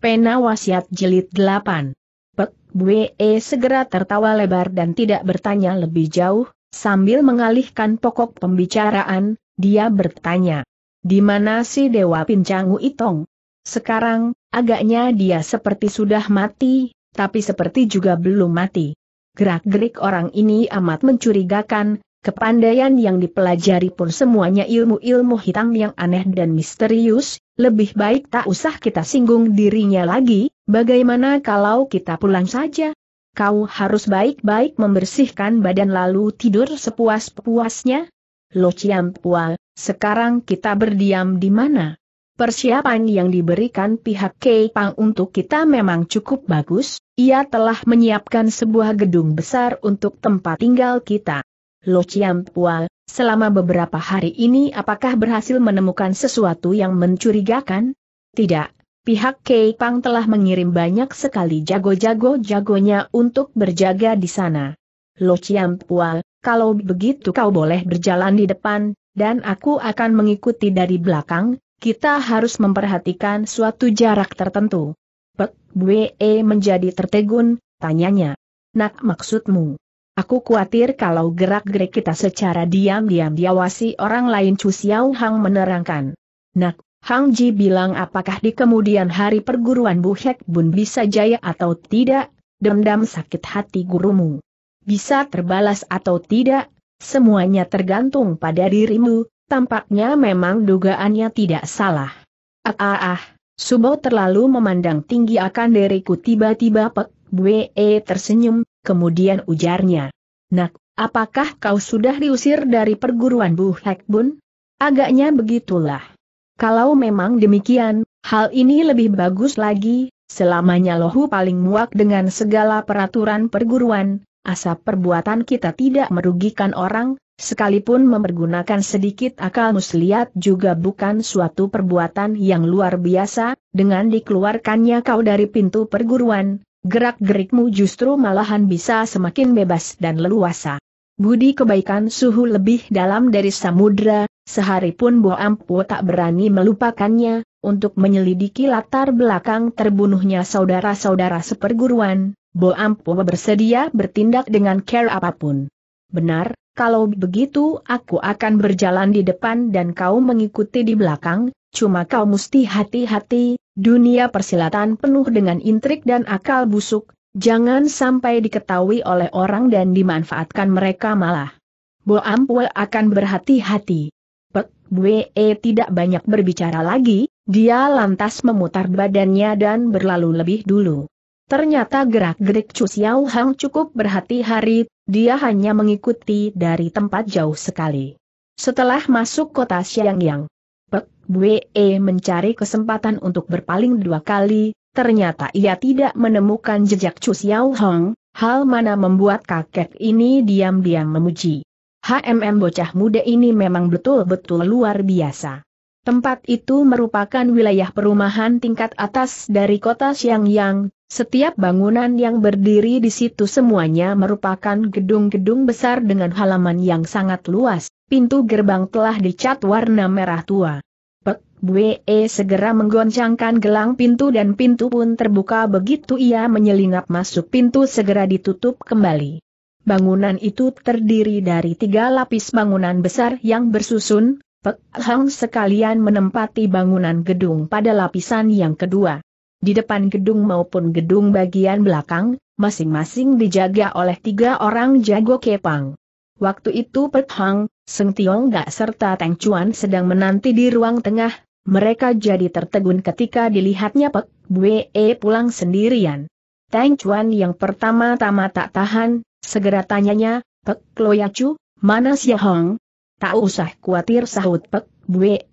Pena Wasiat Jilid 8. Pek Bue e, segera tertawa lebar dan tidak bertanya lebih jauh, sambil mengalihkan pokok pembicaraan, dia bertanya. Di mana si Dewa Pincangu Itong? Sekarang, agaknya dia seperti sudah mati, tapi seperti juga belum mati. Gerak-gerik orang ini amat mencurigakan, Kepandaian yang dipelajari pun semuanya ilmu-ilmu hitam yang aneh dan misterius, lebih baik tak usah kita singgung dirinya lagi, bagaimana kalau kita pulang saja? Kau harus baik-baik membersihkan badan lalu tidur sepuas-puasnya? Lo Pua, sekarang kita berdiam di mana? Persiapan yang diberikan pihak Pang untuk kita memang cukup bagus, ia telah menyiapkan sebuah gedung besar untuk tempat tinggal kita. Lo Pua, selama beberapa hari ini apakah berhasil menemukan sesuatu yang mencurigakan? Tidak, pihak Kei Pang telah mengirim banyak sekali jago-jago jagonya untuk berjaga di sana. Lo Pua, kalau begitu kau boleh berjalan di depan, dan aku akan mengikuti dari belakang, kita harus memperhatikan suatu jarak tertentu. Pek Bwe menjadi tertegun, tanyanya. Nak maksudmu? Aku khawatir kalau gerak-gerik kita secara diam-diam diawasi orang lain Chu Xiao Hang menerangkan. Nak, Hang Ji bilang apakah di kemudian hari perguruan Bu Hek Bun bisa jaya atau tidak, dendam sakit hati gurumu. Bisa terbalas atau tidak, semuanya tergantung pada dirimu, tampaknya memang dugaannya tidak salah. Ah ah ah, Subo terlalu memandang tinggi akan diriku tiba-tiba Pek Bwe tersenyum, Kemudian ujarnya, Nak, apakah kau sudah diusir dari perguruan Bu Hek Bun? Agaknya begitulah. Kalau memang demikian, hal ini lebih bagus lagi, selamanya lohu paling muak dengan segala peraturan perguruan, Asap perbuatan kita tidak merugikan orang, sekalipun mempergunakan sedikit akal muslihat juga bukan suatu perbuatan yang luar biasa, dengan dikeluarkannya kau dari pintu perguruan, Gerak-gerikmu justru malahan bisa semakin bebas dan leluasa. Budi kebaikan suhu lebih dalam dari samudra, sehari pun Bo Ampu tak berani melupakannya, untuk menyelidiki latar belakang terbunuhnya saudara-saudara seperguruan, Bo Ampu bersedia bertindak dengan care apapun. Benar, kalau begitu aku akan berjalan di depan dan kau mengikuti di belakang, Cuma kau mesti hati-hati, dunia persilatan penuh dengan intrik dan akal busuk, jangan sampai diketahui oleh orang dan dimanfaatkan mereka malah. Bo Ampue akan berhati-hati. Pek Bwe e, tidak banyak berbicara lagi, dia lantas memutar badannya dan berlalu lebih dulu. Ternyata gerak-gerik Chu Xiao Hang cukup berhati-hati, dia hanya mengikuti dari tempat jauh sekali. Setelah masuk kota Xiangyang, Bue mencari kesempatan untuk berpaling dua kali, ternyata ia tidak menemukan jejak Chu Xiao Hong, hal mana membuat kakek ini diam-diam memuji. HMM bocah muda ini memang betul-betul luar biasa. Tempat itu merupakan wilayah perumahan tingkat atas dari kota Xiangyang, setiap bangunan yang berdiri di situ semuanya merupakan gedung-gedung besar dengan halaman yang sangat luas, pintu gerbang telah dicat warna merah tua. Bue e segera menggoncangkan gelang pintu dan pintu pun terbuka begitu ia menyelinap masuk pintu segera ditutup kembali. Bangunan itu terdiri dari tiga lapis bangunan besar yang bersusun, Pek Hang sekalian menempati bangunan gedung pada lapisan yang kedua. Di depan gedung maupun gedung bagian belakang, masing-masing dijaga oleh tiga orang jago kepang. Waktu itu Pek Hang, Seng Tiong Gak serta Teng Chuan sedang menanti di ruang tengah, mereka jadi tertegun ketika dilihatnya Pek Bue pulang sendirian. Tang Chuan yang pertama-tama tak tahan, segera tanyanya, Pek Loyacu, mana sih Hong? Tak usah khawatir sahut Pek Bue,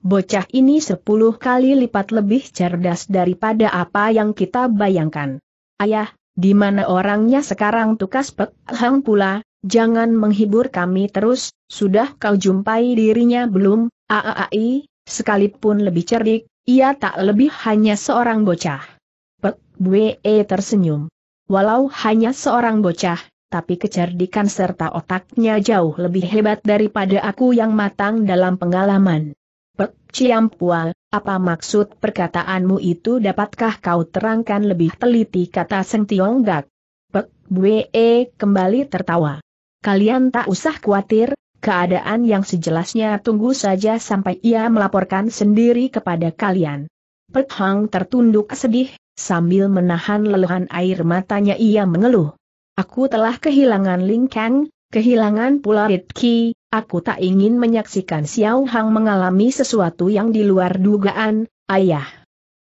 bocah ini sepuluh kali lipat lebih cerdas daripada apa yang kita bayangkan. Ayah, di mana orangnya sekarang tukas Pek Hong pula, jangan menghibur kami terus, sudah kau jumpai dirinya belum, aaai, Sekalipun lebih cerdik, ia tak lebih hanya seorang bocah. Pek Bwe e tersenyum. Walau hanya seorang bocah, tapi kecerdikan serta otaknya jauh lebih hebat daripada aku yang matang dalam pengalaman. Pek Ciampua, apa maksud perkataanmu itu dapatkah kau terangkan lebih teliti kata Seng Tiong Gak? Pek Bwe e kembali tertawa. Kalian tak usah khawatir, keadaan yang sejelasnya tunggu saja sampai ia melaporkan sendiri kepada kalian. Pek Hang tertunduk sedih, sambil menahan leluhan air matanya ia mengeluh. Aku telah kehilangan Ling Kang, kehilangan pula Ritki, aku tak ingin menyaksikan Xiao Hang mengalami sesuatu yang di luar dugaan, ayah.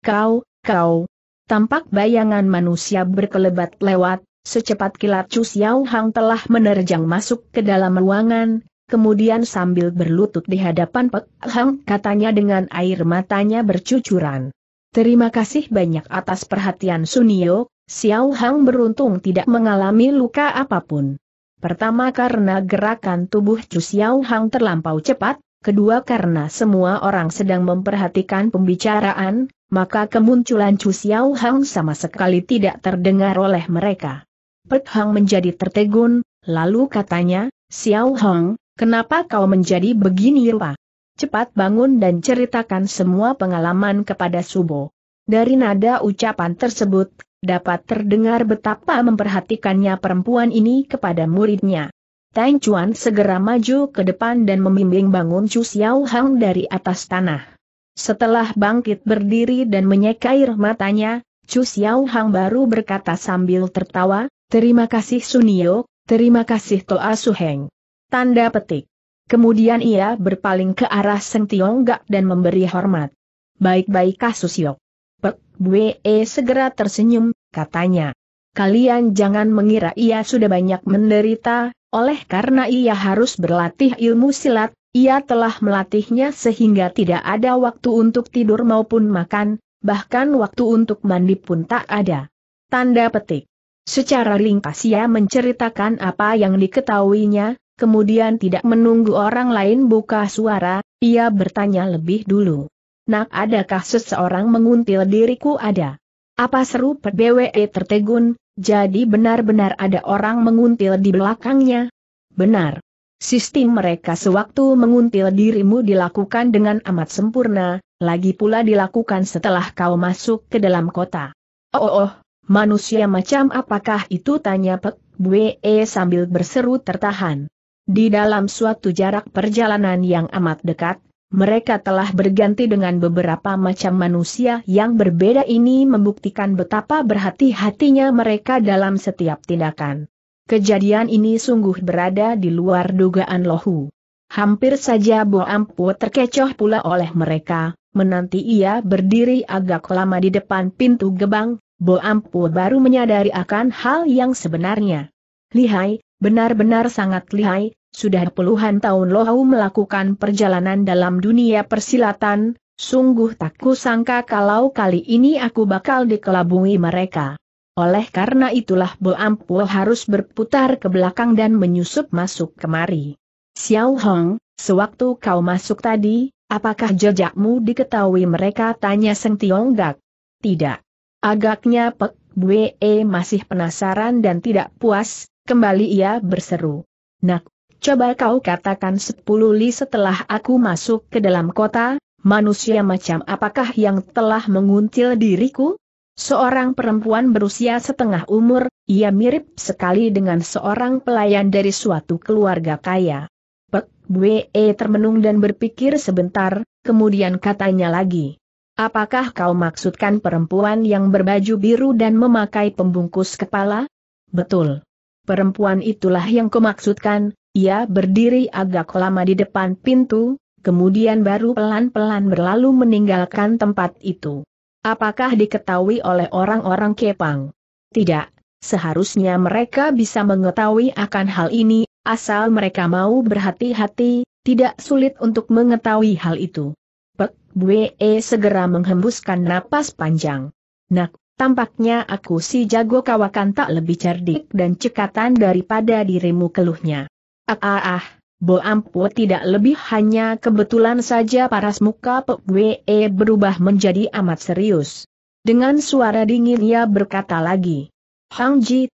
Kau, kau. Tampak bayangan manusia berkelebat lewat, Secepat kilat Chu Xiao Hang telah menerjang masuk ke dalam ruangan, kemudian sambil berlutut di hadapan Pek Hang katanya dengan air matanya bercucuran. Terima kasih banyak atas perhatian Sunio, Xiao Hang beruntung tidak mengalami luka apapun. Pertama karena gerakan tubuh Chu Xiao Hang terlampau cepat, kedua karena semua orang sedang memperhatikan pembicaraan, maka kemunculan Chu Xiao Hang sama sekali tidak terdengar oleh mereka. Pek Hang menjadi tertegun, lalu katanya, Xiao Hang, Kenapa kau menjadi begini rupa? Cepat bangun dan ceritakan semua pengalaman kepada Subo. Dari nada ucapan tersebut, dapat terdengar betapa memperhatikannya perempuan ini kepada muridnya. Tang Chuan segera maju ke depan dan membimbing bangun Chu Xiao Hang dari atas tanah. Setelah bangkit berdiri dan menyeka air matanya, Chu Xiao Hang baru berkata sambil tertawa, Terima kasih Sunio, terima kasih Toa Suheng. Tanda petik. Kemudian ia berpaling ke arah Seng Gak dan memberi hormat. Baik-baik kasus yok. Pek Bwe e, segera tersenyum, katanya. Kalian jangan mengira ia sudah banyak menderita, oleh karena ia harus berlatih ilmu silat, ia telah melatihnya sehingga tidak ada waktu untuk tidur maupun makan, bahkan waktu untuk mandi pun tak ada. Tanda petik. Secara ringkas ia menceritakan apa yang diketahuinya, kemudian tidak menunggu orang lain buka suara, ia bertanya lebih dulu. Nak adakah seseorang menguntil diriku ada? Apa seru PBWE tertegun, jadi benar-benar ada orang menguntil di belakangnya? Benar. Sistem mereka sewaktu menguntil dirimu dilakukan dengan amat sempurna, lagi pula dilakukan setelah kau masuk ke dalam kota. Oh, oh, oh. manusia macam apakah itu tanya Pek Bwe sambil berseru tertahan. Di dalam suatu jarak perjalanan yang amat dekat, mereka telah berganti dengan beberapa macam manusia yang berbeda ini membuktikan betapa berhati-hatinya mereka dalam setiap tindakan. Kejadian ini sungguh berada di luar dugaan Lohu. Hampir saja Bo Ampu terkecoh pula oleh mereka, menanti ia berdiri agak lama di depan pintu gebang, Bo Ampu baru menyadari akan hal yang sebenarnya. Lihai, benar-benar sangat lihai, sudah puluhan tahun Lohau melakukan perjalanan dalam dunia persilatan, sungguh tak kusangka kalau kali ini aku bakal dikelabungi mereka. Oleh karena itulah Bo Ampuo harus berputar ke belakang dan menyusup masuk kemari. Xiao Hong, sewaktu kau masuk tadi, apakah jejakmu diketahui mereka tanya Seng Gak? Tidak. Agaknya Pek Bwe masih penasaran dan tidak puas, kembali ia berseru. Nak, Coba kau katakan sepuluh li setelah aku masuk ke dalam kota, manusia macam apakah yang telah menguntil diriku? Seorang perempuan berusia setengah umur, ia mirip sekali dengan seorang pelayan dari suatu keluarga kaya. Pek Bwe e termenung dan berpikir sebentar, kemudian katanya lagi. Apakah kau maksudkan perempuan yang berbaju biru dan memakai pembungkus kepala? Betul. Perempuan itulah yang kumaksudkan, ia berdiri agak lama di depan pintu, kemudian baru pelan-pelan berlalu meninggalkan tempat itu. Apakah diketahui oleh orang-orang Kepang? Tidak, seharusnya mereka bisa mengetahui akan hal ini, asal mereka mau berhati-hati, tidak sulit untuk mengetahui hal itu. Pek Bwe e segera menghembuskan napas panjang. Nak, tampaknya aku si jago kawakan tak lebih cerdik dan cekatan daripada dirimu keluhnya. Ah ah ah. Bo Ampu tidak lebih hanya kebetulan saja paras muka Pek Wee berubah menjadi amat serius. Dengan suara dingin ia berkata lagi. Hang Ji,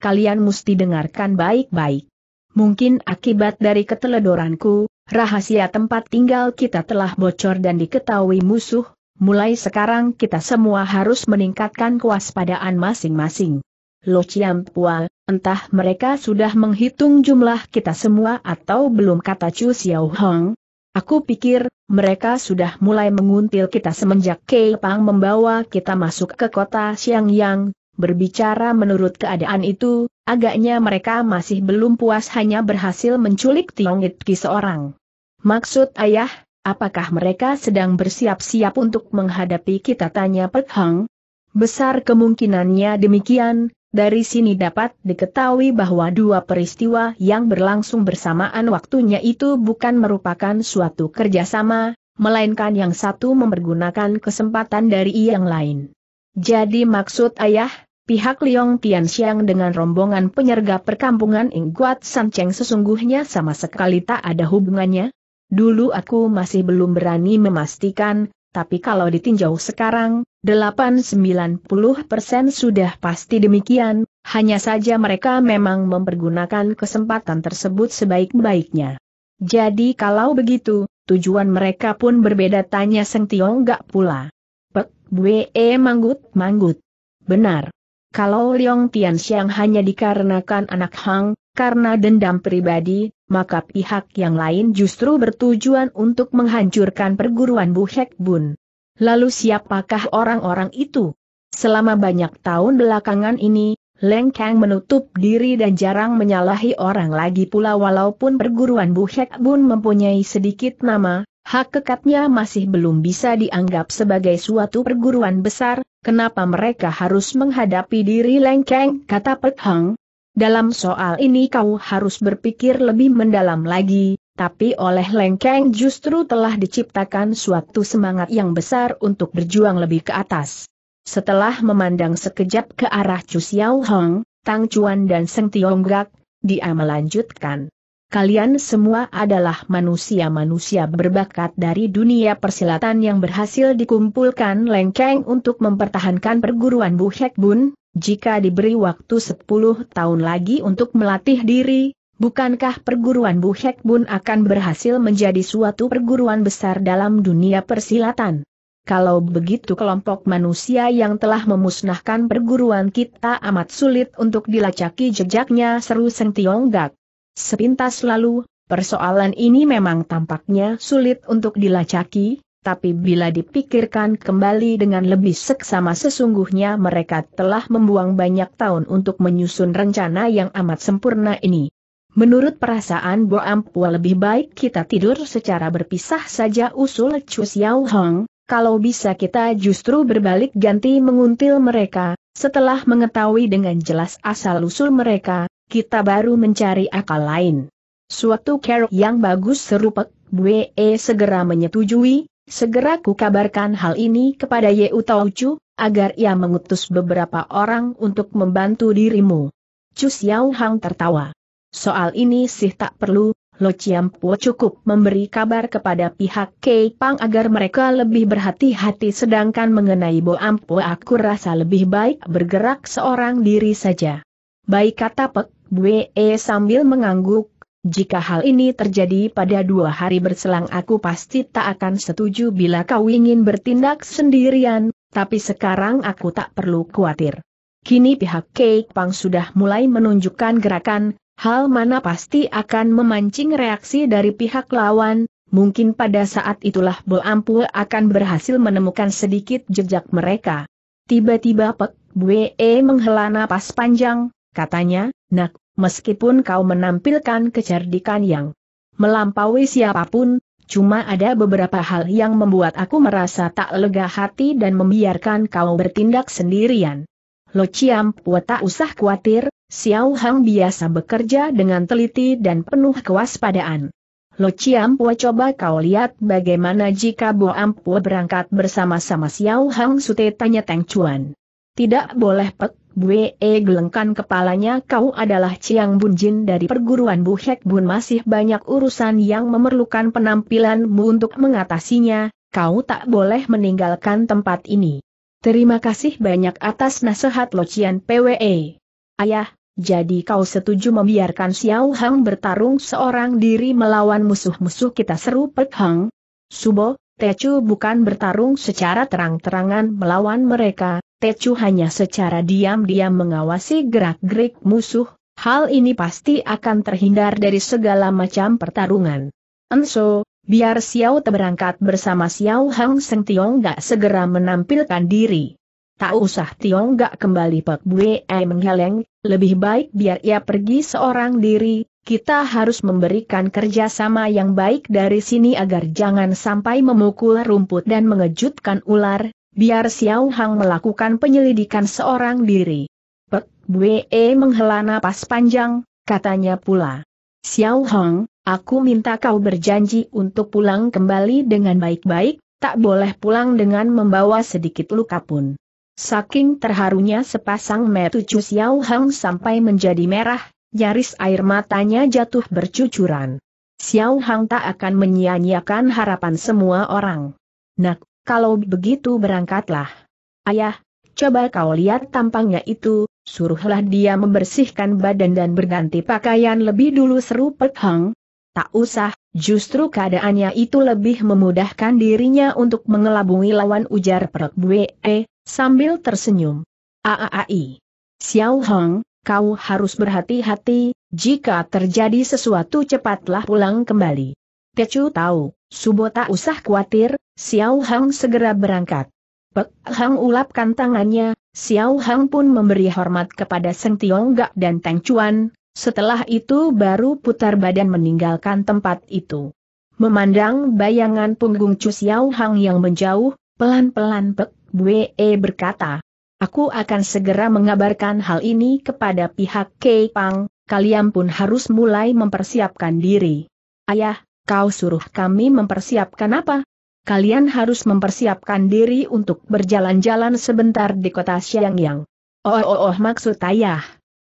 kalian mesti dengarkan baik-baik. Mungkin akibat dari keteledoranku, rahasia tempat tinggal kita telah bocor dan diketahui musuh, mulai sekarang kita semua harus meningkatkan kewaspadaan masing-masing. Lo Ciampua, entah mereka sudah menghitung jumlah kita semua atau belum kata Chu Xiao Hong. Aku pikir, mereka sudah mulai menguntil kita semenjak Kei Pang membawa kita masuk ke kota Xiangyang. Berbicara menurut keadaan itu, agaknya mereka masih belum puas hanya berhasil menculik Tiong Itki seorang. Maksud ayah, Apakah mereka sedang bersiap-siap untuk menghadapi kita tanya Pek Hang? Besar kemungkinannya demikian, dari sini dapat diketahui bahwa dua peristiwa yang berlangsung bersamaan waktunya itu bukan merupakan suatu kerjasama, melainkan yang satu mempergunakan kesempatan dari yang lain. Jadi maksud ayah, pihak Liong Tianxiang dengan rombongan penyergap perkampungan Ingguat Sancheng sesungguhnya sama sekali tak ada hubungannya? Dulu aku masih belum berani memastikan, tapi kalau ditinjau sekarang, 89% sudah pasti demikian, hanya saja mereka memang mempergunakan kesempatan tersebut sebaik-baiknya. Jadi kalau begitu, tujuan mereka pun berbeda tanya Seng Tiong gak pula. Pek, bwe manggut-manggut. Benar. Kalau Leong Tian Xiang hanya dikarenakan anak Hang, karena dendam pribadi, maka pihak yang lain justru bertujuan untuk menghancurkan perguruan Bu Hek Bun. Lalu siapakah orang-orang itu? Selama banyak tahun belakangan ini, Leng Kang menutup diri dan jarang menyalahi orang lagi pula walaupun perguruan Bu Hek Bun mempunyai sedikit nama, hak kekatnya masih belum bisa dianggap sebagai suatu perguruan besar, kenapa mereka harus menghadapi diri lengkeng, kata Pek Hang. Dalam soal ini kau harus berpikir lebih mendalam lagi, tapi oleh Lengkeng justru telah diciptakan suatu semangat yang besar untuk berjuang lebih ke atas. Setelah memandang sekejap ke arah Chu Xiao Hong, Tang Chuan dan Seng Gak, dia melanjutkan. Kalian semua adalah manusia-manusia berbakat dari dunia persilatan yang berhasil dikumpulkan lengkeng untuk mempertahankan perguruan Bu Hek Bun, jika diberi waktu 10 tahun lagi untuk melatih diri, Bukankah perguruan Bu Hek Bun akan berhasil menjadi suatu perguruan besar dalam dunia persilatan? Kalau begitu kelompok manusia yang telah memusnahkan perguruan kita amat sulit untuk dilacaki jejaknya seru Seng Gak. Sepintas lalu, persoalan ini memang tampaknya sulit untuk dilacaki, tapi bila dipikirkan kembali dengan lebih seksama sesungguhnya mereka telah membuang banyak tahun untuk menyusun rencana yang amat sempurna ini. Menurut perasaan Bo Ampua lebih baik kita tidur secara berpisah saja usul Chu Xiao Hong, kalau bisa kita justru berbalik ganti menguntil mereka, setelah mengetahui dengan jelas asal-usul mereka, kita baru mencari akal lain. Suatu kerok yang bagus serupa, Bue segera menyetujui, segera kukabarkan hal ini kepada Ye Utau Chu, agar ia mengutus beberapa orang untuk membantu dirimu. Chu Xiao Hong tertawa. Soal ini sih tak perlu, Lo Chiam Po cukup memberi kabar kepada pihak Kei Pang agar mereka lebih berhati-hati sedangkan mengenai Bo Ampo aku rasa lebih baik bergerak seorang diri saja. Baik kata Pek Bwe e sambil mengangguk, jika hal ini terjadi pada dua hari berselang aku pasti tak akan setuju bila kau ingin bertindak sendirian, tapi sekarang aku tak perlu khawatir. Kini pihak Kei Pang sudah mulai menunjukkan gerakan, hal mana pasti akan memancing reaksi dari pihak lawan, mungkin pada saat itulah Bo akan berhasil menemukan sedikit jejak mereka. Tiba-tiba Pek Bue menghela napas panjang, katanya, nak, meskipun kau menampilkan kecerdikan yang melampaui siapapun, cuma ada beberapa hal yang membuat aku merasa tak lega hati dan membiarkan kau bertindak sendirian. Lo Ciam tak usah khawatir, Xiao Hang biasa bekerja dengan teliti dan penuh kewaspadaan. Lo Pua coba kau lihat bagaimana jika Bo Ampua berangkat bersama-sama Xiao Hang Sute tanya Teng Chuan. Tidak boleh Pek Bue e, gelengkan kepalanya kau adalah Chiang Bunjin dari perguruan Bu Hek Bun masih banyak urusan yang memerlukan penampilanmu untuk mengatasinya, kau tak boleh meninggalkan tempat ini. Terima kasih banyak atas nasihat Lo Cian PWE. Ayah, jadi kau setuju membiarkan Xiao Hang bertarung seorang diri melawan musuh-musuh kita seru Pek Hang? Subo, Techu bukan bertarung secara terang-terangan melawan mereka, Techu hanya secara diam-diam mengawasi gerak-gerik musuh, hal ini pasti akan terhindar dari segala macam pertarungan. Enso, biar Xiao Te berangkat bersama Xiao Hang Seng Tiong gak segera menampilkan diri. Tak usah Tiong gak kembali Pek Bue menggeleng lebih baik biar ia pergi seorang diri, kita harus memberikan kerjasama yang baik dari sini agar jangan sampai memukul rumput dan mengejutkan ular, biar Xiao Hang melakukan penyelidikan seorang diri. Pek Bwe menghela napas panjang, katanya pula. Xiao Hang, aku minta kau berjanji untuk pulang kembali dengan baik-baik, tak boleh pulang dengan membawa sedikit luka pun. Saking terharunya sepasang metu Chu Xiao Hang sampai menjadi merah, nyaris air matanya jatuh bercucuran. Xiao Hang tak akan menyia-nyiakan harapan semua orang. Nak, kalau begitu berangkatlah. Ayah, coba kau lihat tampangnya itu, suruhlah dia membersihkan badan dan berganti pakaian lebih dulu seru Pek Hang. Tak usah, justru keadaannya itu lebih memudahkan dirinya untuk mengelabungi lawan ujar Pek Bwe, Sambil tersenyum. Aaai. Xiao Hong, kau harus berhati-hati, jika terjadi sesuatu cepatlah pulang kembali. Pecu tahu, Subo tak usah khawatir, Xiao Hong segera berangkat. Pek Hang ulapkan tangannya, Xiao Hang pun memberi hormat kepada Seng Tiong Gak dan Tang Chuan, setelah itu baru putar badan meninggalkan tempat itu. Memandang bayangan punggung Chu Xiao Hang yang menjauh, pelan-pelan Pek Bue e berkata, Aku akan segera mengabarkan hal ini kepada pihak Kei Pang, kalian pun harus mulai mempersiapkan diri. Ayah, kau suruh kami mempersiapkan apa? Kalian harus mempersiapkan diri untuk berjalan-jalan sebentar di kota Xiangyang. Oh, oh, oh maksud ayah.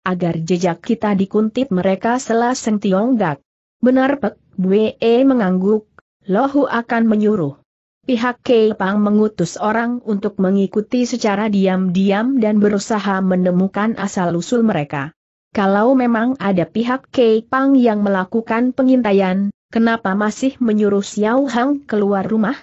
Agar jejak kita dikuntit mereka selaseng tionggak. Benar Pek Bue e mengangguk, Lohu akan menyuruh pihak Kei Pang mengutus orang untuk mengikuti secara diam-diam dan berusaha menemukan asal-usul mereka. Kalau memang ada pihak Kei Pang yang melakukan pengintaian, kenapa masih menyuruh Xiao Hang keluar rumah?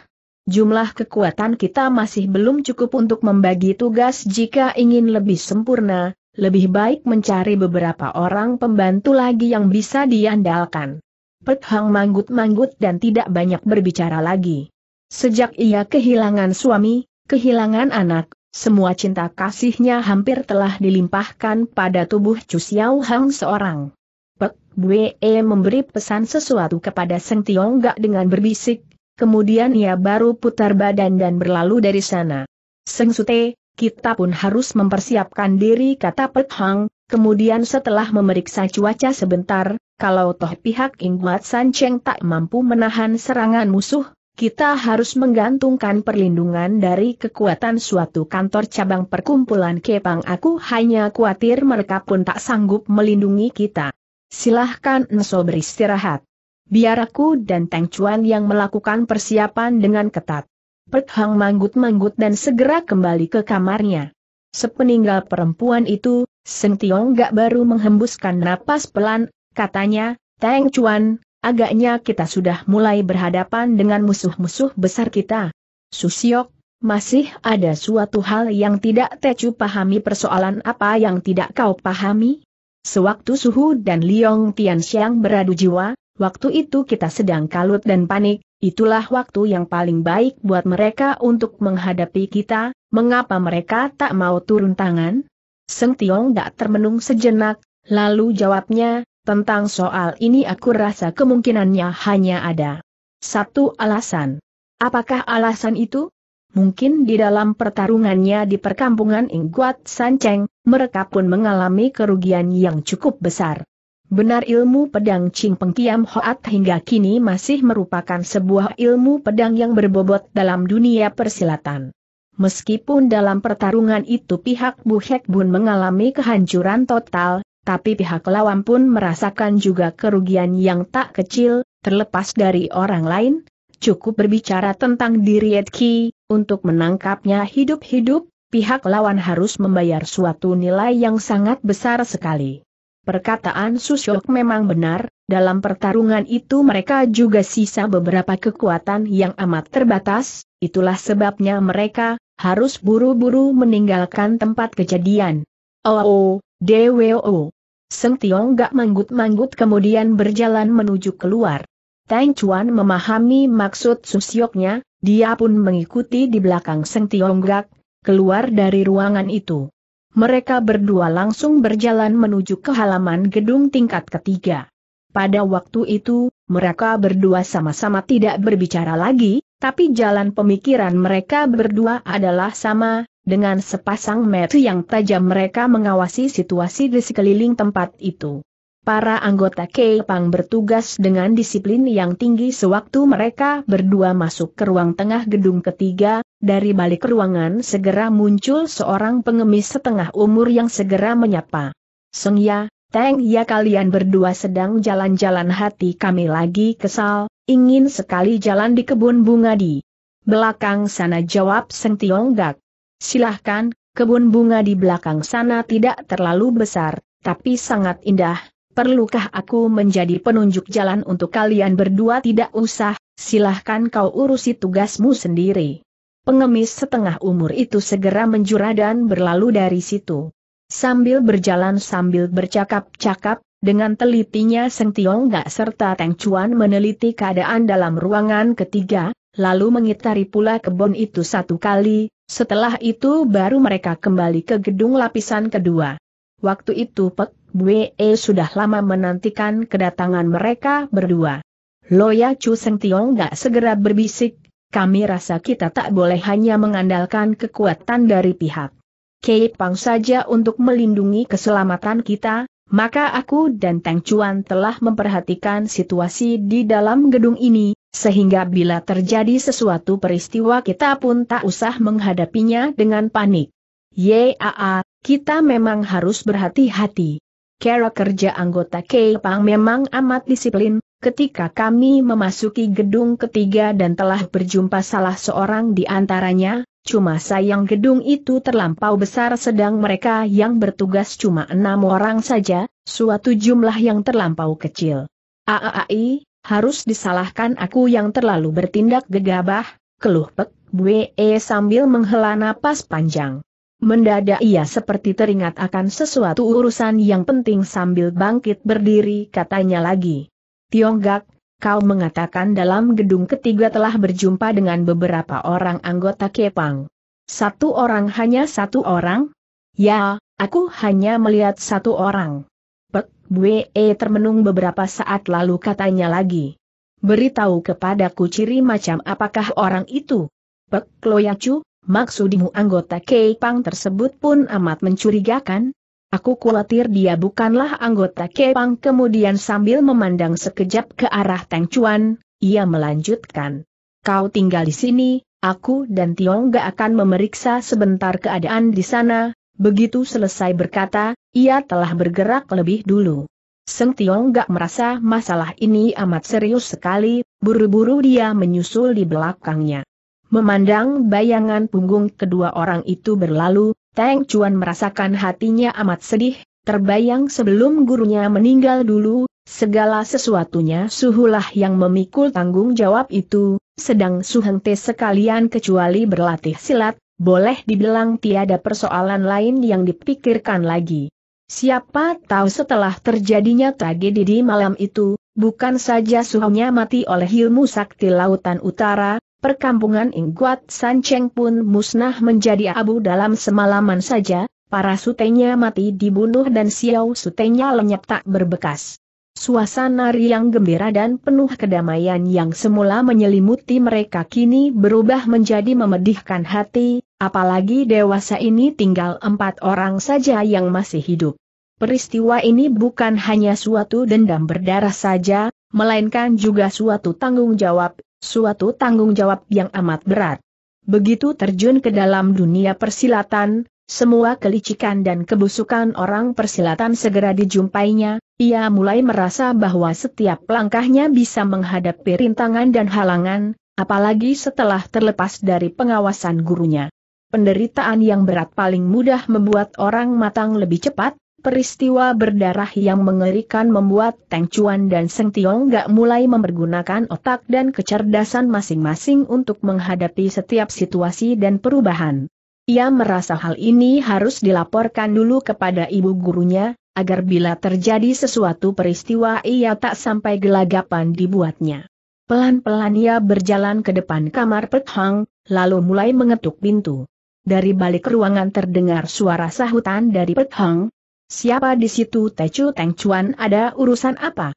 Jumlah kekuatan kita masih belum cukup untuk membagi tugas jika ingin lebih sempurna, lebih baik mencari beberapa orang pembantu lagi yang bisa diandalkan. Pet Hang manggut-manggut dan tidak banyak berbicara lagi. Sejak ia kehilangan suami, kehilangan anak, semua cinta kasihnya hampir telah dilimpahkan pada tubuh Chu Xiao Hang seorang. Pek Bwe memberi pesan sesuatu kepada Seng Tiong Gak dengan berbisik, kemudian ia baru putar badan dan berlalu dari sana. Seng Sute, kita pun harus mempersiapkan diri kata Pek Hang, kemudian setelah memeriksa cuaca sebentar, kalau toh pihak Ingguat San Cheng tak mampu menahan serangan musuh, kita harus menggantungkan perlindungan dari kekuatan suatu kantor cabang perkumpulan Kepang. Aku hanya khawatir mereka pun tak sanggup melindungi kita. Silahkan Nso beristirahat. Biar aku dan Tang Chuan yang melakukan persiapan dengan ketat. Pek Hang manggut-manggut dan segera kembali ke kamarnya. Sepeninggal perempuan itu, Seng Tiong gak baru menghembuskan napas pelan, katanya, Tang Chuan, Agaknya kita sudah mulai berhadapan dengan musuh-musuh besar kita. Susiok, masih ada suatu hal yang tidak Tecu pahami persoalan apa yang tidak kau pahami? Sewaktu Suhu dan Liong Xiang beradu jiwa, waktu itu kita sedang kalut dan panik, itulah waktu yang paling baik buat mereka untuk menghadapi kita, mengapa mereka tak mau turun tangan? Seng Tiong tak termenung sejenak, lalu jawabnya, tentang soal ini aku rasa kemungkinannya hanya ada satu alasan. Apakah alasan itu? Mungkin di dalam pertarungannya di perkampungan Ingguat Sanceng, mereka pun mengalami kerugian yang cukup besar. Benar ilmu pedang Ching Pengkiam Hoat hingga kini masih merupakan sebuah ilmu pedang yang berbobot dalam dunia persilatan. Meskipun dalam pertarungan itu pihak Bu Hek Bun mengalami kehancuran total, tapi pihak lawan pun merasakan juga kerugian yang tak kecil, terlepas dari orang lain, cukup berbicara tentang diri Edki, untuk menangkapnya hidup-hidup, pihak lawan harus membayar suatu nilai yang sangat besar sekali. Perkataan Susyok memang benar, dalam pertarungan itu mereka juga sisa beberapa kekuatan yang amat terbatas, itulah sebabnya mereka harus buru-buru meninggalkan tempat kejadian. Oh, DWO. Seng Tiong gak manggut-manggut kemudian berjalan menuju keluar. Tang Chuan memahami maksud susyoknya, dia pun mengikuti di belakang Seng Tiong gak, keluar dari ruangan itu. Mereka berdua langsung berjalan menuju ke halaman gedung tingkat ketiga. Pada waktu itu, mereka berdua sama-sama tidak berbicara lagi, tapi jalan pemikiran mereka berdua adalah sama, dengan sepasang mata yang tajam mereka mengawasi situasi di sekeliling tempat itu. Para anggota Kepang bertugas dengan disiplin yang tinggi sewaktu mereka berdua masuk ke ruang tengah gedung ketiga, dari balik ruangan segera muncul seorang pengemis setengah umur yang segera menyapa. Seng Ya, Teng Ya kalian berdua sedang jalan-jalan hati kami lagi kesal, ingin sekali jalan di kebun bunga di belakang sana jawab Seng Tiong Silahkan, kebun bunga di belakang sana tidak terlalu besar, tapi sangat indah. Perlukah aku menjadi penunjuk jalan untuk kalian berdua tidak usah, silahkan kau urusi tugasmu sendiri. Pengemis setengah umur itu segera menjura dan berlalu dari situ. Sambil berjalan sambil bercakap-cakap, dengan telitinya Seng Tiong Gak serta Teng Chuan meneliti keadaan dalam ruangan ketiga, lalu mengitari pula kebun itu satu kali, setelah itu baru mereka kembali ke gedung lapisan kedua. Waktu itu Pek Bwe sudah lama menantikan kedatangan mereka berdua. Loya Chu Seng Tiong gak segera berbisik, kami rasa kita tak boleh hanya mengandalkan kekuatan dari pihak Kei Pang saja untuk melindungi keselamatan kita, maka aku dan Tang Chuan telah memperhatikan situasi di dalam gedung ini, sehingga bila terjadi sesuatu peristiwa kita pun tak usah menghadapinya dengan panik. Yaa, kita memang harus berhati-hati. Cara kerja anggota Kepang memang amat disiplin, ketika kami memasuki gedung ketiga dan telah berjumpa salah seorang di antaranya, Cuma sayang gedung itu terlampau besar sedang mereka yang bertugas cuma enam orang saja, suatu jumlah yang terlampau kecil. Aai, harus disalahkan aku yang terlalu bertindak gegabah, keluh Pek Bwe e, sambil menghela napas panjang. Mendadak ia seperti teringat akan sesuatu urusan yang penting sambil bangkit berdiri katanya lagi. Tionggak, kau mengatakan dalam gedung ketiga telah berjumpa dengan beberapa orang anggota Kepang. Satu orang hanya satu orang? Ya, aku hanya melihat satu orang. Pek Bue eh, termenung beberapa saat lalu katanya lagi. Beritahu kepadaku ciri macam apakah orang itu. Pek Kloyacu, maksudmu anggota Pang tersebut pun amat mencurigakan? Aku khawatir dia bukanlah anggota Kepang kemudian sambil memandang sekejap ke arah Teng Chuan, ia melanjutkan. Kau tinggal di sini, aku dan Tiong gak akan memeriksa sebentar keadaan di sana, Begitu selesai berkata, ia telah bergerak lebih dulu. Seng Tiong gak merasa masalah ini amat serius sekali, buru-buru dia menyusul di belakangnya. Memandang bayangan punggung kedua orang itu berlalu, Teng Chuan merasakan hatinya amat sedih, terbayang sebelum gurunya meninggal dulu, segala sesuatunya suhulah yang memikul tanggung jawab itu, sedang suhengte sekalian kecuali berlatih silat, boleh dibilang tiada persoalan lain yang dipikirkan lagi. Siapa tahu setelah terjadinya tragedi di malam itu, bukan saja suhunya mati oleh ilmu sakti lautan utara, perkampungan Ingguat Sanceng pun musnah menjadi abu dalam semalaman saja, para sutenya mati dibunuh dan Xiao sutenya lenyap tak berbekas. Suasana riang gembira dan penuh kedamaian yang semula menyelimuti mereka kini berubah menjadi memedihkan hati, apalagi dewasa ini tinggal empat orang saja yang masih hidup. Peristiwa ini bukan hanya suatu dendam berdarah saja, melainkan juga suatu tanggung jawab, suatu tanggung jawab yang amat berat. Begitu terjun ke dalam dunia persilatan, semua kelicikan dan kebusukan orang persilatan segera dijumpainya, ia mulai merasa bahwa setiap langkahnya bisa menghadapi rintangan dan halangan, apalagi setelah terlepas dari pengawasan gurunya. Penderitaan yang berat paling mudah membuat orang matang lebih cepat, peristiwa berdarah yang mengerikan membuat Teng Chuan dan Seng Tiong gak mulai mempergunakan otak dan kecerdasan masing-masing untuk menghadapi setiap situasi dan perubahan. Ia merasa hal ini harus dilaporkan dulu kepada ibu gurunya, agar bila terjadi sesuatu peristiwa ia tak sampai gelagapan dibuatnya. Pelan-pelan ia berjalan ke depan kamar Pek Hang, lalu mulai mengetuk pintu. Dari balik ruangan terdengar suara sahutan dari Pek Hang. Siapa di situ Tecu Teng Chuan ada urusan apa?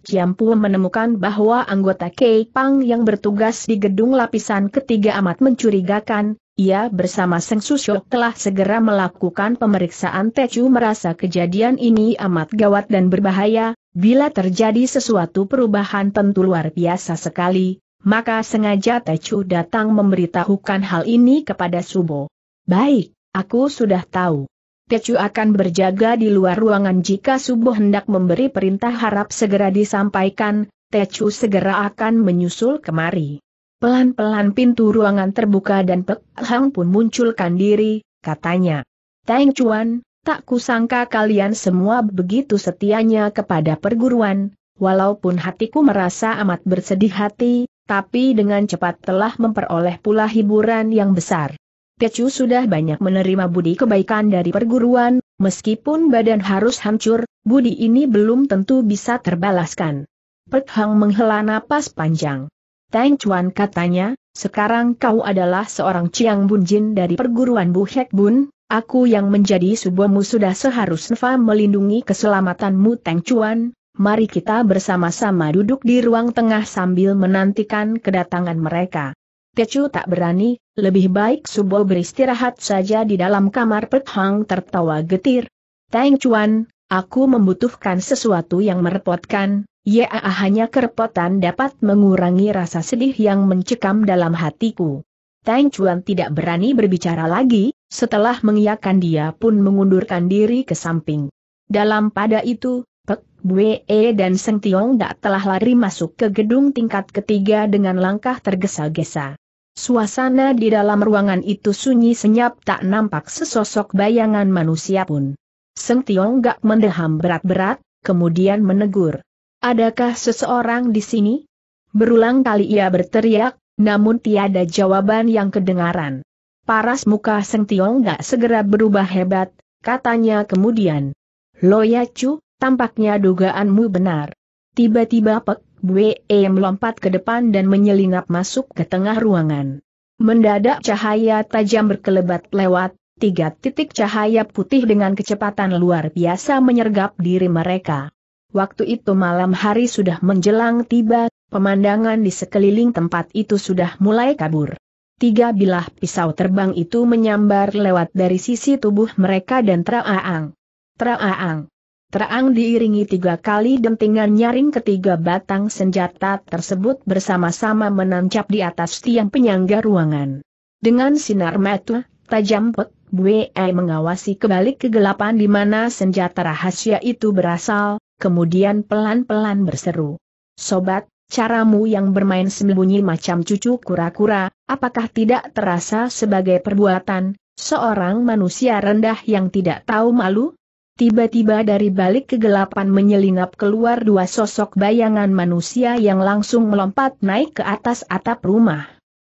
Ciampu menemukan bahwa anggota Kei Pang yang bertugas di gedung lapisan ketiga amat mencurigakan, ia bersama Seng Susyok telah segera melakukan pemeriksaan Teju merasa kejadian ini amat gawat dan berbahaya, bila terjadi sesuatu perubahan tentu luar biasa sekali, maka sengaja Teju datang memberitahukan hal ini kepada Subo. Baik, aku sudah tahu. Tecu akan berjaga di luar ruangan jika subuh hendak memberi perintah harap segera disampaikan, Tecu segera akan menyusul kemari. Pelan-pelan pintu ruangan terbuka dan Pek Hang pun munculkan diri, katanya. Teng Chuan, tak kusangka kalian semua begitu setianya kepada perguruan, walaupun hatiku merasa amat bersedih hati, tapi dengan cepat telah memperoleh pula hiburan yang besar. Pecu sudah banyak menerima budi kebaikan dari perguruan, meskipun badan harus hancur, budi ini belum tentu bisa terbalaskan. Pek Hang menghela napas panjang. Tang Chuan katanya, sekarang kau adalah seorang Chiang Bunjin dari perguruan Bu Hek Bun, aku yang menjadi subuhmu sudah seharusnya melindungi keselamatanmu Tang Chuan, mari kita bersama-sama duduk di ruang tengah sambil menantikan kedatangan mereka. Pecu tak berani, lebih baik Subo beristirahat saja di dalam kamar Pek Hang tertawa getir. Tang Chuan, aku membutuhkan sesuatu yang merepotkan, ya hanya kerepotan dapat mengurangi rasa sedih yang mencekam dalam hatiku. Tang Chuan tidak berani berbicara lagi, setelah mengiyakan dia pun mengundurkan diri ke samping. Dalam pada itu, Pek Bwe e dan Seng Tiong Dak telah lari masuk ke gedung tingkat ketiga dengan langkah tergesa-gesa suasana di dalam ruangan itu sunyi senyap tak nampak sesosok bayangan manusia pun. Seng Tiong gak mendeham berat-berat, kemudian menegur. Adakah seseorang di sini? Berulang kali ia berteriak, namun tiada jawaban yang kedengaran. Paras muka Seng Tiong gak segera berubah hebat, katanya kemudian. ya Chu, tampaknya dugaanmu benar. Tiba-tiba Pek Bue melompat ke depan dan menyelinap masuk ke tengah ruangan. Mendadak cahaya tajam berkelebat lewat, tiga titik cahaya putih dengan kecepatan luar biasa menyergap diri mereka. Waktu itu malam hari sudah menjelang tiba, pemandangan di sekeliling tempat itu sudah mulai kabur. Tiga bilah pisau terbang itu menyambar lewat dari sisi tubuh mereka dan Traaang. Traaang. Terang diiringi tiga kali dentingan nyaring ketiga batang senjata tersebut bersama-sama menancap di atas tiang penyangga ruangan. Dengan sinar mata, tajam pek, Bue mengawasi kebalik kegelapan di mana senjata rahasia itu berasal, kemudian pelan-pelan berseru. Sobat, caramu yang bermain sembunyi macam cucu kura-kura, apakah tidak terasa sebagai perbuatan, seorang manusia rendah yang tidak tahu malu? Tiba-tiba dari balik kegelapan menyelinap keluar dua sosok bayangan manusia yang langsung melompat naik ke atas atap rumah.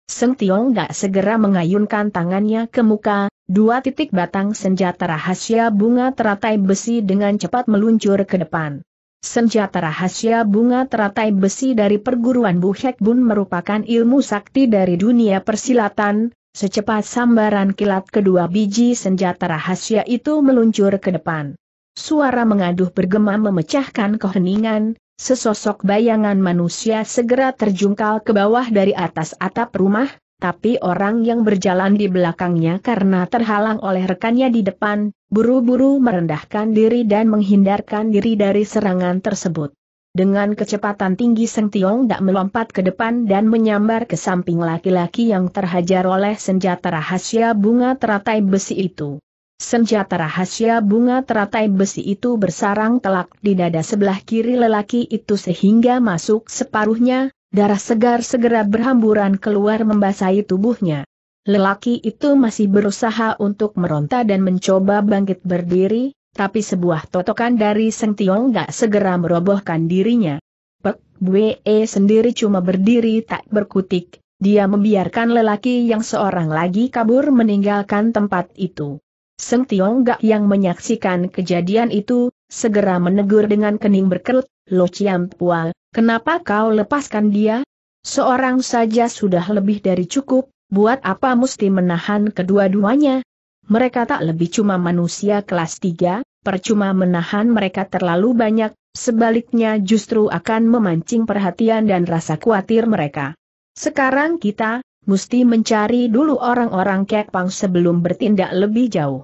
Seng Tiong Gak segera mengayunkan tangannya ke muka, dua titik batang senjata rahasia bunga teratai besi dengan cepat meluncur ke depan. Senjata rahasia bunga teratai besi dari perguruan Bu Hek Bun merupakan ilmu sakti dari dunia persilatan, Secepat sambaran kilat kedua biji senjata rahasia itu meluncur ke depan. Suara mengaduh bergema memecahkan keheningan, sesosok bayangan manusia segera terjungkal ke bawah dari atas atap rumah, tapi orang yang berjalan di belakangnya karena terhalang oleh rekannya di depan, buru-buru merendahkan diri dan menghindarkan diri dari serangan tersebut. Dengan kecepatan tinggi Seng Tiong tak melompat ke depan dan menyambar ke samping laki-laki yang terhajar oleh senjata rahasia bunga teratai besi itu. Senjata rahasia bunga teratai besi itu bersarang telak di dada sebelah kiri lelaki itu sehingga masuk separuhnya, darah segar segera berhamburan keluar membasahi tubuhnya. Lelaki itu masih berusaha untuk meronta dan mencoba bangkit berdiri, tapi sebuah totokan dari Seng Tiong gak segera merobohkan dirinya. Pek Bwe e sendiri cuma berdiri tak berkutik, dia membiarkan lelaki yang seorang lagi kabur meninggalkan tempat itu. Seng Tiong Gak yang menyaksikan kejadian itu, segera menegur dengan kening berkerut, Lo Chiam Pual, kenapa kau lepaskan dia? Seorang saja sudah lebih dari cukup, buat apa mesti menahan kedua-duanya? Mereka tak lebih cuma manusia kelas tiga, percuma menahan mereka terlalu banyak, sebaliknya justru akan memancing perhatian dan rasa khawatir mereka. Sekarang kita, mesti mencari dulu orang-orang Kekpang sebelum bertindak lebih jauh.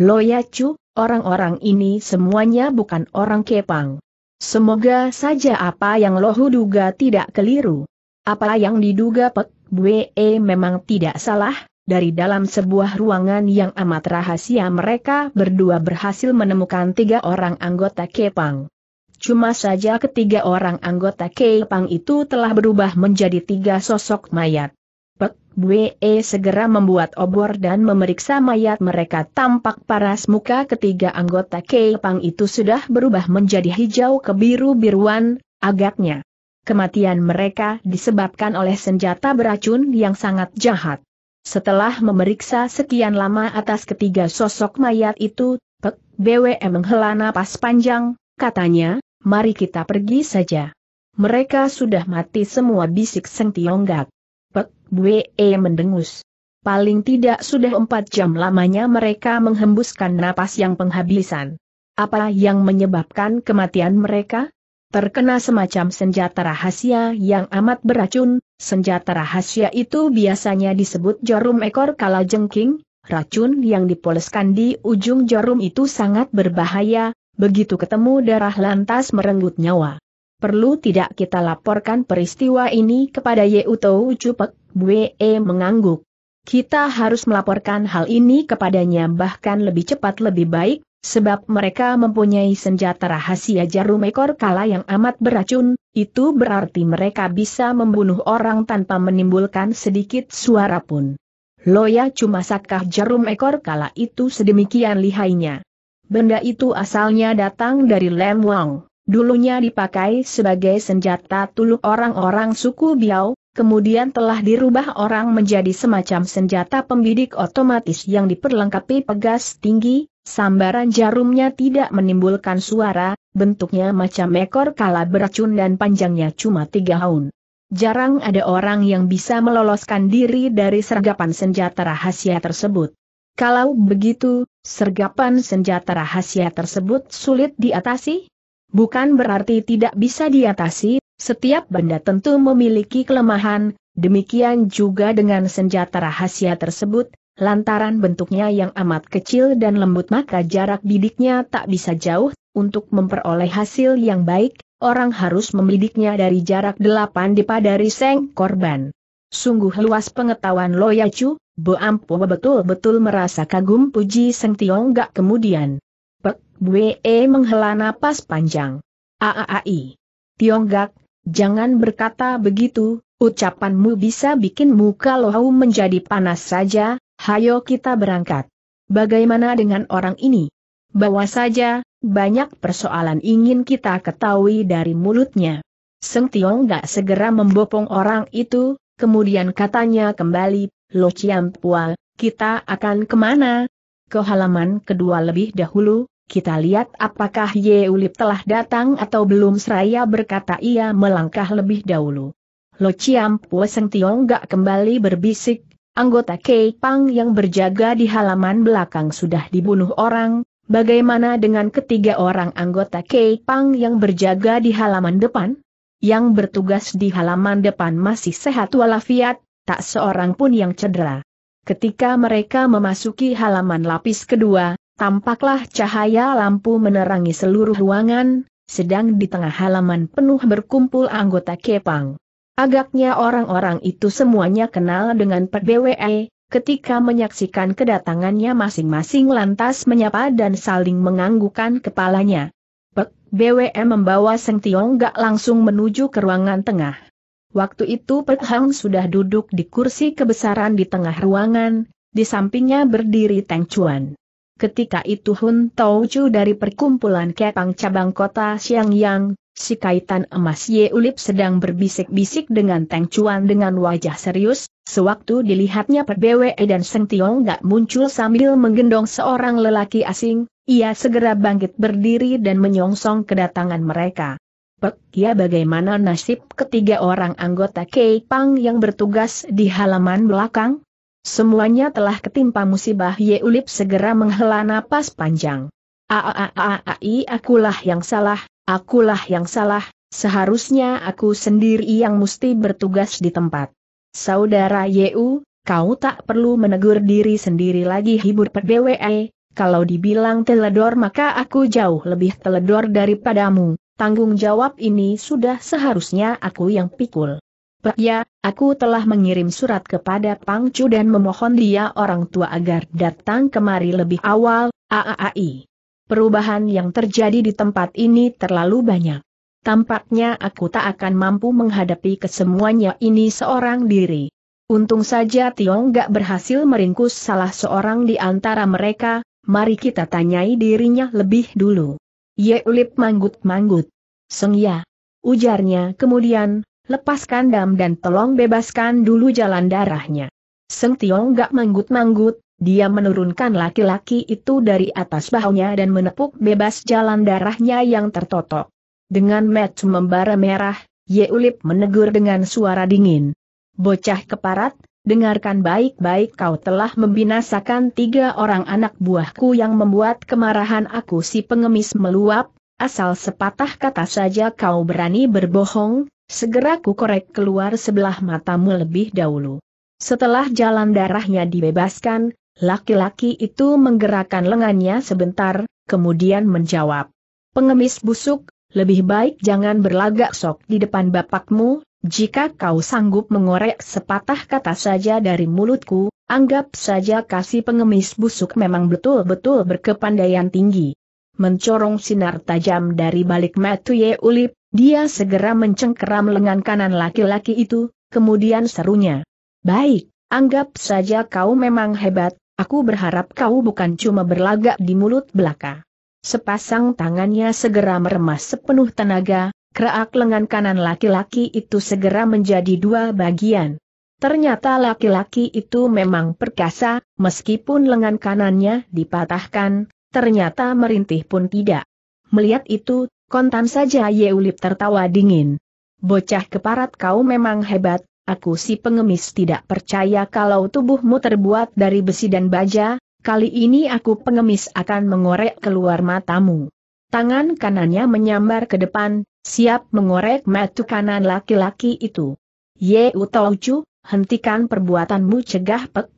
ya cu, orang-orang ini semuanya bukan orang Kepang. Semoga saja apa yang Lohu duga tidak keliru. Apa yang diduga Pek Bwe memang tidak salah, dari dalam sebuah ruangan yang amat rahasia mereka berdua berhasil menemukan tiga orang anggota Kepang. Cuma saja ketiga orang anggota Kepang itu telah berubah menjadi tiga sosok mayat. Pek Bue e segera membuat obor dan memeriksa mayat mereka tampak paras muka ketiga anggota Kepang itu sudah berubah menjadi hijau kebiru-biruan, agaknya. Kematian mereka disebabkan oleh senjata beracun yang sangat jahat. Setelah memeriksa sekian lama atas ketiga sosok mayat itu, Pek BWM menghela napas panjang, katanya, mari kita pergi saja. Mereka sudah mati semua bisik Seng Tionggak. Pek BWE mendengus. Paling tidak sudah empat jam lamanya mereka menghembuskan napas yang penghabisan. Apa yang menyebabkan kematian mereka? terkena semacam senjata rahasia yang amat beracun, senjata rahasia itu biasanya disebut jarum ekor kala jengking, racun yang dipoleskan di ujung jarum itu sangat berbahaya, begitu ketemu darah lantas merenggut nyawa. Perlu tidak kita laporkan peristiwa ini kepada Yeuto Ucupek, Bwe e mengangguk. Kita harus melaporkan hal ini kepadanya bahkan lebih cepat lebih baik, Sebab mereka mempunyai senjata rahasia jarum ekor kala yang amat beracun, itu berarti mereka bisa membunuh orang tanpa menimbulkan sedikit suara pun. Loya cuma sakah jarum ekor kala itu sedemikian lihainya. Benda itu asalnya datang dari Lem Wang, dulunya dipakai sebagai senjata tuluk orang-orang suku Biao, kemudian telah dirubah orang menjadi semacam senjata pembidik otomatis yang diperlengkapi pegas tinggi, Sambaran jarumnya tidak menimbulkan suara, bentuknya macam ekor kala beracun dan panjangnya cuma tiga haun. Jarang ada orang yang bisa meloloskan diri dari sergapan senjata rahasia tersebut. Kalau begitu, sergapan senjata rahasia tersebut sulit diatasi? Bukan berarti tidak bisa diatasi, setiap benda tentu memiliki kelemahan, demikian juga dengan senjata rahasia tersebut, Lantaran bentuknya yang amat kecil dan lembut maka jarak bidiknya tak bisa jauh, untuk memperoleh hasil yang baik, orang harus membidiknya dari jarak delapan dipa dari seng korban. Sungguh luas pengetahuan lo ya cu, Bo Ampo betul-betul merasa kagum puji Seng Tiong Gak kemudian. Pek Bwe e menghela napas panjang. Aaai. gak, jangan berkata begitu, ucapanmu bisa bikin muka lohau menjadi panas saja, Hayo kita berangkat. Bagaimana dengan orang ini? Bawa saja, banyak persoalan ingin kita ketahui dari mulutnya. Seng Tiong gak segera membopong orang itu, kemudian katanya kembali, Lo Chiam Pua, kita akan kemana? Ke halaman kedua lebih dahulu, kita lihat apakah Ye Ulip telah datang atau belum seraya berkata ia melangkah lebih dahulu. Lo Chiam Pua Seng Tiong gak kembali berbisik, Anggota Kei Pang yang berjaga di halaman belakang sudah dibunuh orang, bagaimana dengan ketiga orang anggota Kei Pang yang berjaga di halaman depan? Yang bertugas di halaman depan masih sehat walafiat, tak seorang pun yang cedera. Ketika mereka memasuki halaman lapis kedua, tampaklah cahaya lampu menerangi seluruh ruangan, sedang di tengah halaman penuh berkumpul anggota Kepang. Agaknya orang-orang itu semuanya kenal dengan BWE, ketika menyaksikan kedatangannya masing-masing lantas menyapa dan saling menganggukan kepalanya. Pak BWE membawa Seng Tiong gak langsung menuju ke ruangan tengah. Waktu itu Pak Hang sudah duduk di kursi kebesaran di tengah ruangan, di sampingnya berdiri Teng Chuan. Ketika itu Hun Tau Chu dari perkumpulan Kepang Cabang Kota Xiangyang, si kaitan emas Ye Ulip sedang berbisik-bisik dengan Teng Chuan dengan wajah serius, sewaktu dilihatnya Bwe dan Seng Tiong gak muncul sambil menggendong seorang lelaki asing, ia segera bangkit berdiri dan menyongsong kedatangan mereka. Pek, ya bagaimana nasib ketiga orang anggota Kei Pang yang bertugas di halaman belakang? Semuanya telah ketimpa musibah Ye Ulip segera menghela napas panjang. Aaai akulah yang salah, Akulah yang salah, seharusnya aku sendiri yang mesti bertugas di tempat. Saudara Yeu, kau tak perlu menegur diri sendiri lagi hibur PBWE, kalau dibilang teledor maka aku jauh lebih teledor daripadamu, tanggung jawab ini sudah seharusnya aku yang pikul. Pak ya, aku telah mengirim surat kepada Pangcu dan memohon dia orang tua agar datang kemari lebih awal, AAAI. Perubahan yang terjadi di tempat ini terlalu banyak. Tampaknya aku tak akan mampu menghadapi kesemuanya ini seorang diri. Untung saja Tiong gak berhasil meringkus salah seorang di antara mereka, mari kita tanyai dirinya lebih dulu. Ye Ulip manggut-manggut. Seng ya. Ujarnya kemudian, lepaskan dam dan tolong bebaskan dulu jalan darahnya. Seng Tiong gak manggut-manggut, dia menurunkan laki-laki itu dari atas bahunya dan menepuk bebas jalan darahnya yang tertotok. Dengan match membara merah, Yeulip menegur dengan suara dingin. Bocah keparat, dengarkan baik-baik kau telah membinasakan tiga orang anak buahku yang membuat kemarahan aku si pengemis meluap, asal sepatah kata saja kau berani berbohong, segera ku korek keluar sebelah matamu lebih dahulu. Setelah jalan darahnya dibebaskan, Laki-laki itu menggerakkan lengannya sebentar, kemudian menjawab. Pengemis busuk, lebih baik jangan berlagak sok di depan bapakmu, jika kau sanggup mengorek sepatah kata saja dari mulutku, anggap saja kasih pengemis busuk memang betul-betul berkepandaian tinggi. Mencorong sinar tajam dari balik matu Ye Ulip, dia segera mencengkeram lengan kanan laki-laki itu, kemudian serunya. Baik, anggap saja kau memang hebat, Aku berharap kau bukan cuma berlagak di mulut belaka. Sepasang tangannya segera meremas sepenuh tenaga, kerak lengan kanan laki-laki itu segera menjadi dua bagian. Ternyata laki-laki itu memang perkasa, meskipun lengan kanannya dipatahkan, ternyata merintih pun tidak. Melihat itu, kontan saja Yeulip tertawa dingin. Bocah keparat kau memang hebat, aku si pengemis tidak percaya kalau tubuhmu terbuat dari besi dan baja, kali ini aku pengemis akan mengorek keluar matamu. Tangan kanannya menyambar ke depan, siap mengorek mata kanan laki-laki itu. Ye Utaucu, hentikan perbuatanmu cegah Pek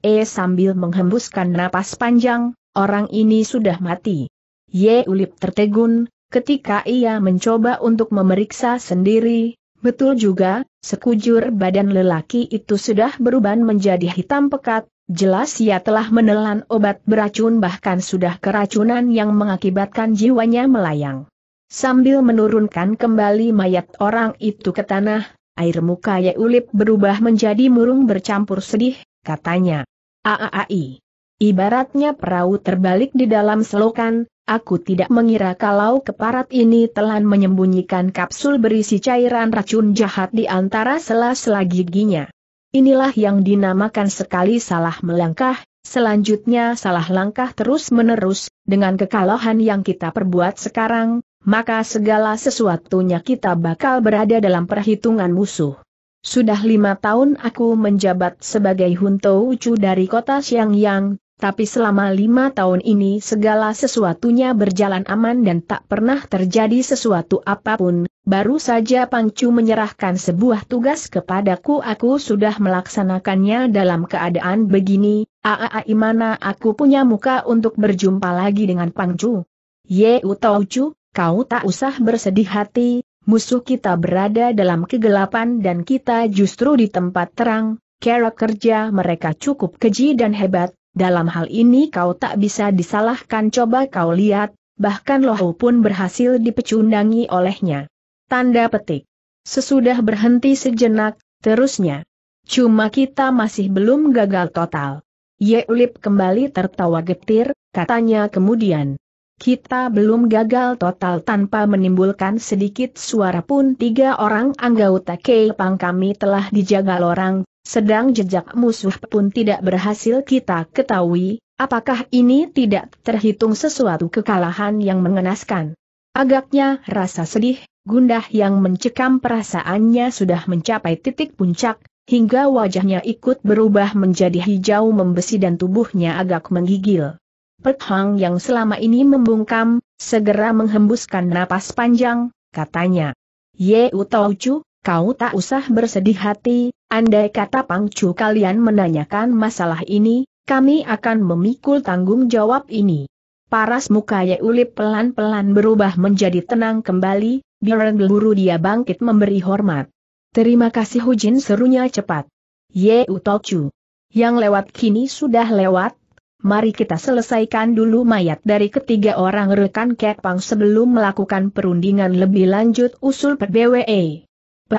e sambil menghembuskan napas panjang, orang ini sudah mati. Ye Ulip tertegun, ketika ia mencoba untuk memeriksa sendiri, Betul juga, sekujur badan lelaki itu sudah beruban menjadi hitam pekat, jelas ia telah menelan obat beracun bahkan sudah keracunan yang mengakibatkan jiwanya melayang. Sambil menurunkan kembali mayat orang itu ke tanah, air muka Yeulip berubah menjadi murung bercampur sedih, katanya. Aaai. Ibaratnya perahu terbalik di dalam selokan, Aku tidak mengira kalau keparat ini telah menyembunyikan kapsul berisi cairan racun jahat di antara sela-sela giginya. Inilah yang dinamakan sekali salah melangkah, selanjutnya salah langkah terus-menerus, dengan kekalahan yang kita perbuat sekarang, maka segala sesuatunya kita bakal berada dalam perhitungan musuh. Sudah lima tahun aku menjabat sebagai Hunto Ucu dari kota Xiangyang, tapi selama lima tahun ini segala sesuatunya berjalan aman dan tak pernah terjadi sesuatu apapun, baru saja Pangcu menyerahkan sebuah tugas kepadaku aku sudah melaksanakannya dalam keadaan begini, aaai mana aku punya muka untuk berjumpa lagi dengan Pangcu. Ye Utaucu, kau tak usah bersedih hati, musuh kita berada dalam kegelapan dan kita justru di tempat terang, kera kerja mereka cukup keji dan hebat, dalam hal ini kau tak bisa disalahkan coba kau lihat, bahkan lohu pun berhasil dipecundangi olehnya. Tanda petik. Sesudah berhenti sejenak, terusnya. Cuma kita masih belum gagal total. Yeulip kembali tertawa getir, katanya kemudian. Kita belum gagal total tanpa menimbulkan sedikit suara pun tiga orang anggota Kepang kami telah dijaga orang, sedang jejak musuh pun tidak berhasil kita ketahui, apakah ini tidak terhitung sesuatu kekalahan yang mengenaskan. Agaknya rasa sedih, gundah yang mencekam perasaannya sudah mencapai titik puncak, hingga wajahnya ikut berubah menjadi hijau membesi dan tubuhnya agak menggigil. Pek yang selama ini membungkam, segera menghembuskan napas panjang, katanya. Ye utau chu? kau tak usah bersedih hati, andai kata pangcu kalian menanyakan masalah ini, kami akan memikul tanggung jawab ini. Paras muka Yeulip pelan-pelan berubah menjadi tenang kembali, Biren beluru dia bangkit memberi hormat. Terima kasih Hujin serunya cepat. Ye cu. Yang lewat kini sudah lewat, mari kita selesaikan dulu mayat dari ketiga orang rekan Kepang sebelum melakukan perundingan lebih lanjut usul PBWE.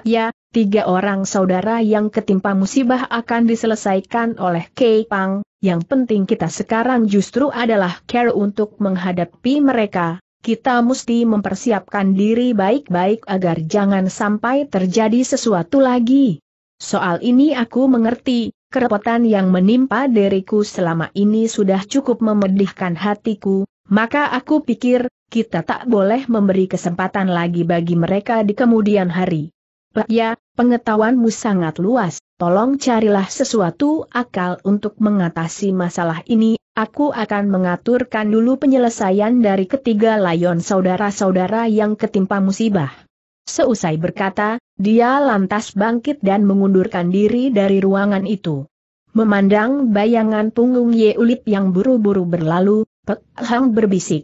Ya, tiga orang saudara yang ketimpa musibah akan diselesaikan oleh Kei Pang, yang penting kita sekarang justru adalah care untuk menghadapi mereka, kita mesti mempersiapkan diri baik-baik agar jangan sampai terjadi sesuatu lagi. Soal ini aku mengerti, kerepotan yang menimpa diriku selama ini sudah cukup memedihkan hatiku, maka aku pikir, kita tak boleh memberi kesempatan lagi bagi mereka di kemudian hari. Ya, pengetahuanmu sangat luas, tolong carilah sesuatu akal untuk mengatasi masalah ini, aku akan mengaturkan dulu penyelesaian dari ketiga layon saudara-saudara yang ketimpa musibah. Seusai berkata, dia lantas bangkit dan mengundurkan diri dari ruangan itu. Memandang bayangan punggung Ye Ulip yang buru-buru berlalu, Pek Hang berbisik.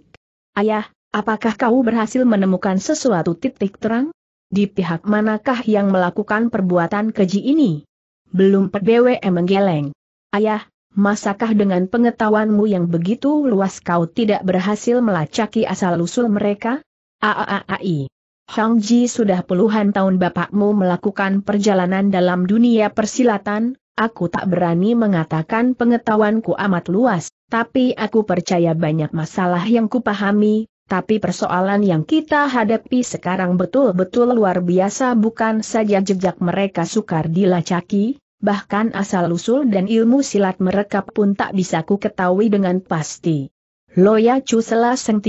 Ayah, apakah kau berhasil menemukan sesuatu titik terang? Di pihak manakah yang melakukan perbuatan keji ini? Belum PBWM menggeleng. Ayah, masakah dengan pengetahuanmu yang begitu luas kau tidak berhasil melacaki asal-usul mereka? Aaai. Hang Ji sudah puluhan tahun bapakmu melakukan perjalanan dalam dunia persilatan, aku tak berani mengatakan pengetahuanku amat luas, tapi aku percaya banyak masalah yang kupahami, tapi persoalan yang kita hadapi sekarang betul-betul luar biasa bukan saja jejak mereka sukar dilacaki, bahkan asal-usul dan ilmu silat mereka pun tak bisa ku ketahui dengan pasti. Loya Chu Sela Seng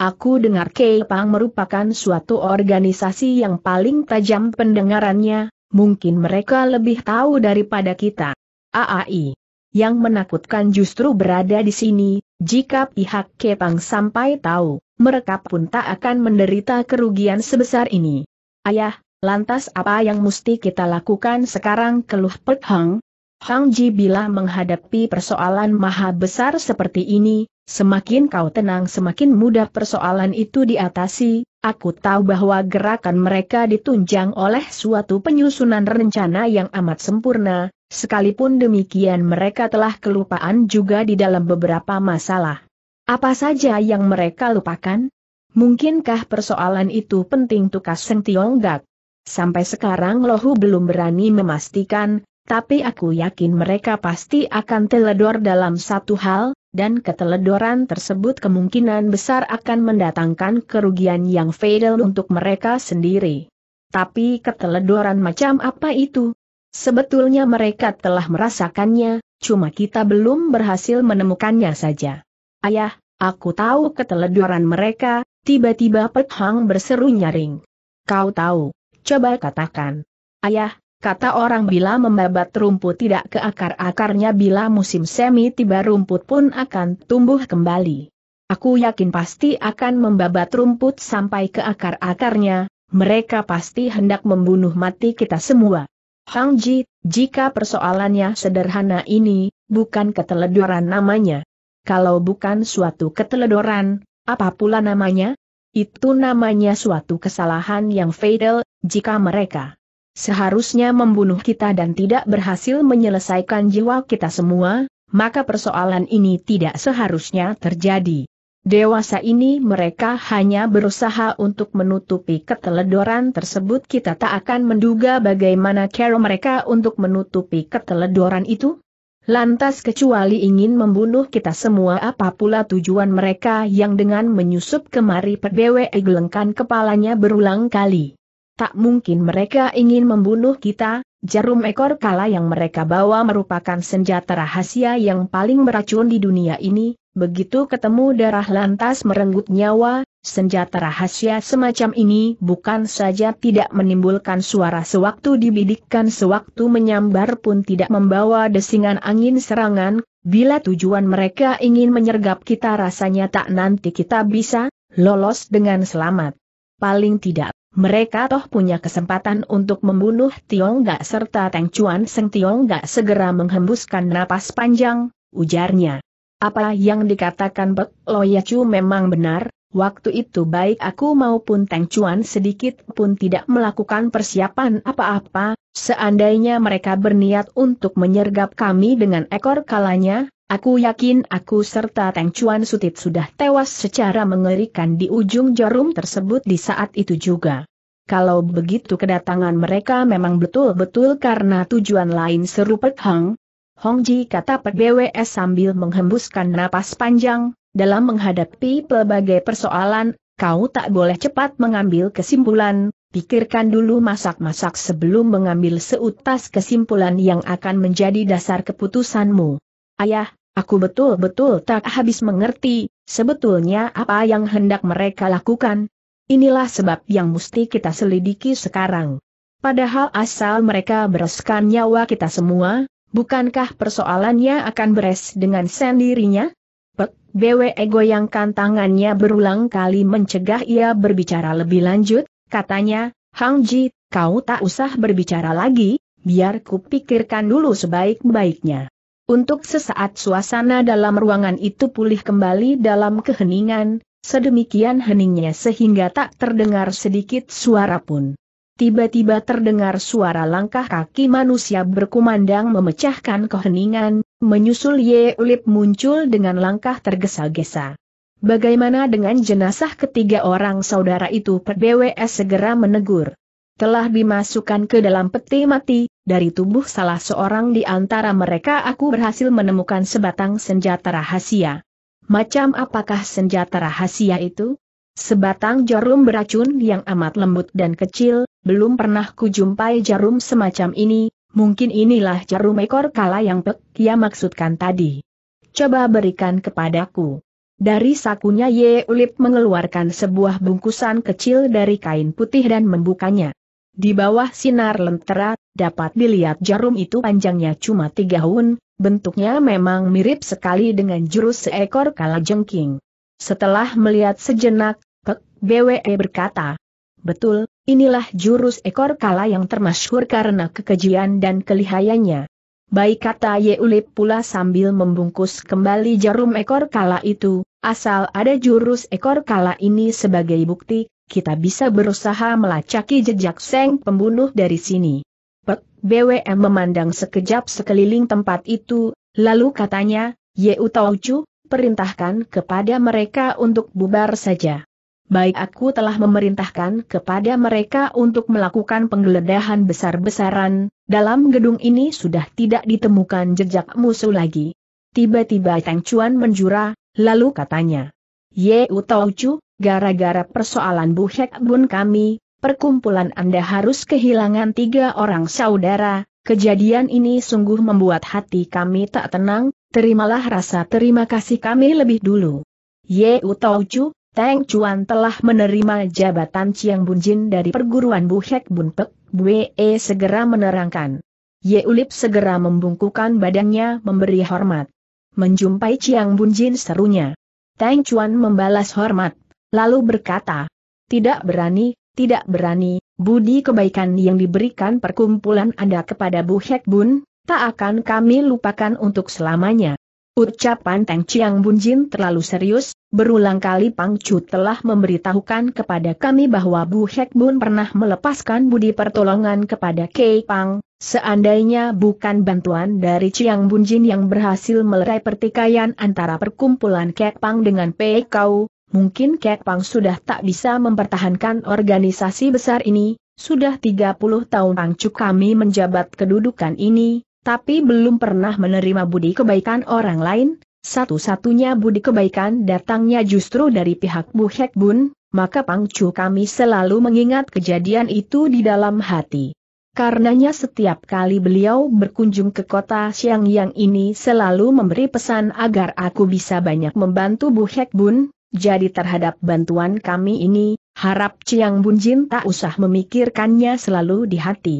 aku dengar Kepang merupakan suatu organisasi yang paling tajam pendengarannya, mungkin mereka lebih tahu daripada kita. AAI yang menakutkan justru berada di sini, jika pihak Kepang sampai tahu, mereka pun tak akan menderita kerugian sebesar ini. Ayah, lantas apa yang mesti kita lakukan sekarang keluh Pek Hang? Hang Ji bila menghadapi persoalan maha besar seperti ini, Semakin kau tenang semakin mudah persoalan itu diatasi, aku tahu bahwa gerakan mereka ditunjang oleh suatu penyusunan rencana yang amat sempurna, sekalipun demikian mereka telah kelupaan juga di dalam beberapa masalah. Apa saja yang mereka lupakan? Mungkinkah persoalan itu penting tukas Seng Tionggak? Sampai sekarang Lohu belum berani memastikan, tapi aku yakin mereka pasti akan teledor dalam satu hal, dan keteledoran tersebut kemungkinan besar akan mendatangkan kerugian yang fatal untuk mereka sendiri. Tapi keteledoran macam apa itu? Sebetulnya mereka telah merasakannya, cuma kita belum berhasil menemukannya saja. Ayah, aku tahu keteledoran mereka, tiba-tiba Pek Hang berseru nyaring. Kau tahu, coba katakan. Ayah, Kata orang bila membabat rumput tidak ke akar-akarnya bila musim semi tiba rumput pun akan tumbuh kembali. Aku yakin pasti akan membabat rumput sampai ke akar-akarnya, mereka pasti hendak membunuh mati kita semua. Hang Ji, jika persoalannya sederhana ini, bukan keteledoran namanya. Kalau bukan suatu keteledoran, apa pula namanya? Itu namanya suatu kesalahan yang fatal, jika mereka seharusnya membunuh kita dan tidak berhasil menyelesaikan jiwa kita semua, maka persoalan ini tidak seharusnya terjadi. Dewasa ini mereka hanya berusaha untuk menutupi keteledoran tersebut kita tak akan menduga bagaimana cara mereka untuk menutupi keteledoran itu. Lantas kecuali ingin membunuh kita semua apa pula tujuan mereka yang dengan menyusup kemari PBW gelengkan kepalanya berulang kali. Tak mungkin mereka ingin membunuh kita, jarum ekor kala yang mereka bawa merupakan senjata rahasia yang paling beracun di dunia ini, begitu ketemu darah lantas merenggut nyawa, senjata rahasia semacam ini bukan saja tidak menimbulkan suara sewaktu dibidikkan sewaktu menyambar pun tidak membawa desingan angin serangan, bila tujuan mereka ingin menyergap kita rasanya tak nanti kita bisa, lolos dengan selamat. Paling tidak mereka toh punya kesempatan untuk membunuh Tiongga serta Teng Chuan Seng Tiongga segera menghembuskan napas panjang, ujarnya. Apa yang dikatakan Pek Loyacu memang benar, waktu itu baik aku maupun Teng Chuan sedikit pun tidak melakukan persiapan apa-apa, seandainya mereka berniat untuk menyergap kami dengan ekor kalanya, Aku yakin aku serta Teng Chuan Sutit sudah tewas secara mengerikan di ujung jarum tersebut di saat itu juga. Kalau begitu kedatangan mereka memang betul-betul karena tujuan lain seru Pek Hang. Hong Ji kata Pek BWS sambil menghembuskan napas panjang, dalam menghadapi pelbagai persoalan, kau tak boleh cepat mengambil kesimpulan, pikirkan dulu masak-masak sebelum mengambil seutas kesimpulan yang akan menjadi dasar keputusanmu. Ayah, Aku betul-betul tak habis mengerti, sebetulnya apa yang hendak mereka lakukan. Inilah sebab yang mesti kita selidiki sekarang. Padahal asal mereka bereskan nyawa kita semua, bukankah persoalannya akan beres dengan sendirinya? Pek, BWE goyangkan tangannya berulang kali mencegah ia berbicara lebih lanjut, katanya, Hang Ji, kau tak usah berbicara lagi, biar kupikirkan dulu sebaik-baiknya. Untuk sesaat suasana dalam ruangan itu pulih kembali dalam keheningan, sedemikian heningnya sehingga tak terdengar sedikit suara pun. Tiba-tiba terdengar suara langkah kaki manusia berkumandang memecahkan keheningan, menyusul Ye Ulip muncul dengan langkah tergesa-gesa. Bagaimana dengan jenazah ketiga orang saudara itu? PBWS segera menegur telah dimasukkan ke dalam peti mati, dari tubuh salah seorang di antara mereka aku berhasil menemukan sebatang senjata rahasia. Macam apakah senjata rahasia itu? Sebatang jarum beracun yang amat lembut dan kecil, belum pernah kujumpai jarum semacam ini, mungkin inilah jarum ekor kala yang Pek ia maksudkan tadi. Coba berikan kepadaku. Dari sakunya Ye Ulip mengeluarkan sebuah bungkusan kecil dari kain putih dan membukanya. Di bawah sinar lentera, dapat dilihat jarum itu panjangnya cuma tiga hun, bentuknya memang mirip sekali dengan jurus seekor kalajengking. Setelah melihat sejenak, Pek BWE berkata, Betul, inilah jurus ekor kala yang termasyhur karena kekejian dan kelihayannya. Baik kata Yeulip pula sambil membungkus kembali jarum ekor kala itu, asal ada jurus ekor kala ini sebagai bukti, kita bisa berusaha melacaki jejak Seng pembunuh dari sini. Pek, BWM memandang sekejap sekeliling tempat itu, lalu katanya, Ye Utaucu, perintahkan kepada mereka untuk bubar saja. Baik aku telah memerintahkan kepada mereka untuk melakukan penggeledahan besar-besaran, dalam gedung ini sudah tidak ditemukan jejak musuh lagi. Tiba-tiba Tang Chuan menjura, lalu katanya, Ye Utaucu, Gara-gara persoalan buhek Bun kami, perkumpulan Anda harus kehilangan tiga orang saudara, kejadian ini sungguh membuat hati kami tak tenang, terimalah rasa terima kasih kami lebih dulu. Ye Utaucu, Teng Chuan telah menerima jabatan Chiang Bunjin dari perguruan buhek Hek Bun Pek, Bue e segera menerangkan. Ye Ulip segera membungkukan badannya memberi hormat. Menjumpai Chiang Bunjin serunya. Teng Chuan membalas hormat. Lalu berkata, tidak berani, tidak berani, budi kebaikan yang diberikan perkumpulan Anda kepada Bu Hek Bun, tak akan kami lupakan untuk selamanya. Ucapan Teng Chiang Bunjin terlalu serius, berulang kali Pang Chu telah memberitahukan kepada kami bahwa Bu Hek Bun pernah melepaskan budi pertolongan kepada Kei Pang, seandainya bukan bantuan dari Chiang Bunjin yang berhasil melerai pertikaian antara perkumpulan Kei Pang dengan Pei Kau, Mungkin Kek Pang sudah tak bisa mempertahankan organisasi besar ini, sudah 30 tahun Cuk kami menjabat kedudukan ini, tapi belum pernah menerima budi kebaikan orang lain, satu-satunya budi kebaikan datangnya justru dari pihak Bu Hek Bun, maka Cuk kami selalu mengingat kejadian itu di dalam hati. Karenanya setiap kali beliau berkunjung ke kota Siang yang ini selalu memberi pesan agar aku bisa banyak membantu Bu Hek Bun, jadi terhadap bantuan kami ini, harap Ciang Bunjin tak usah memikirkannya selalu di hati.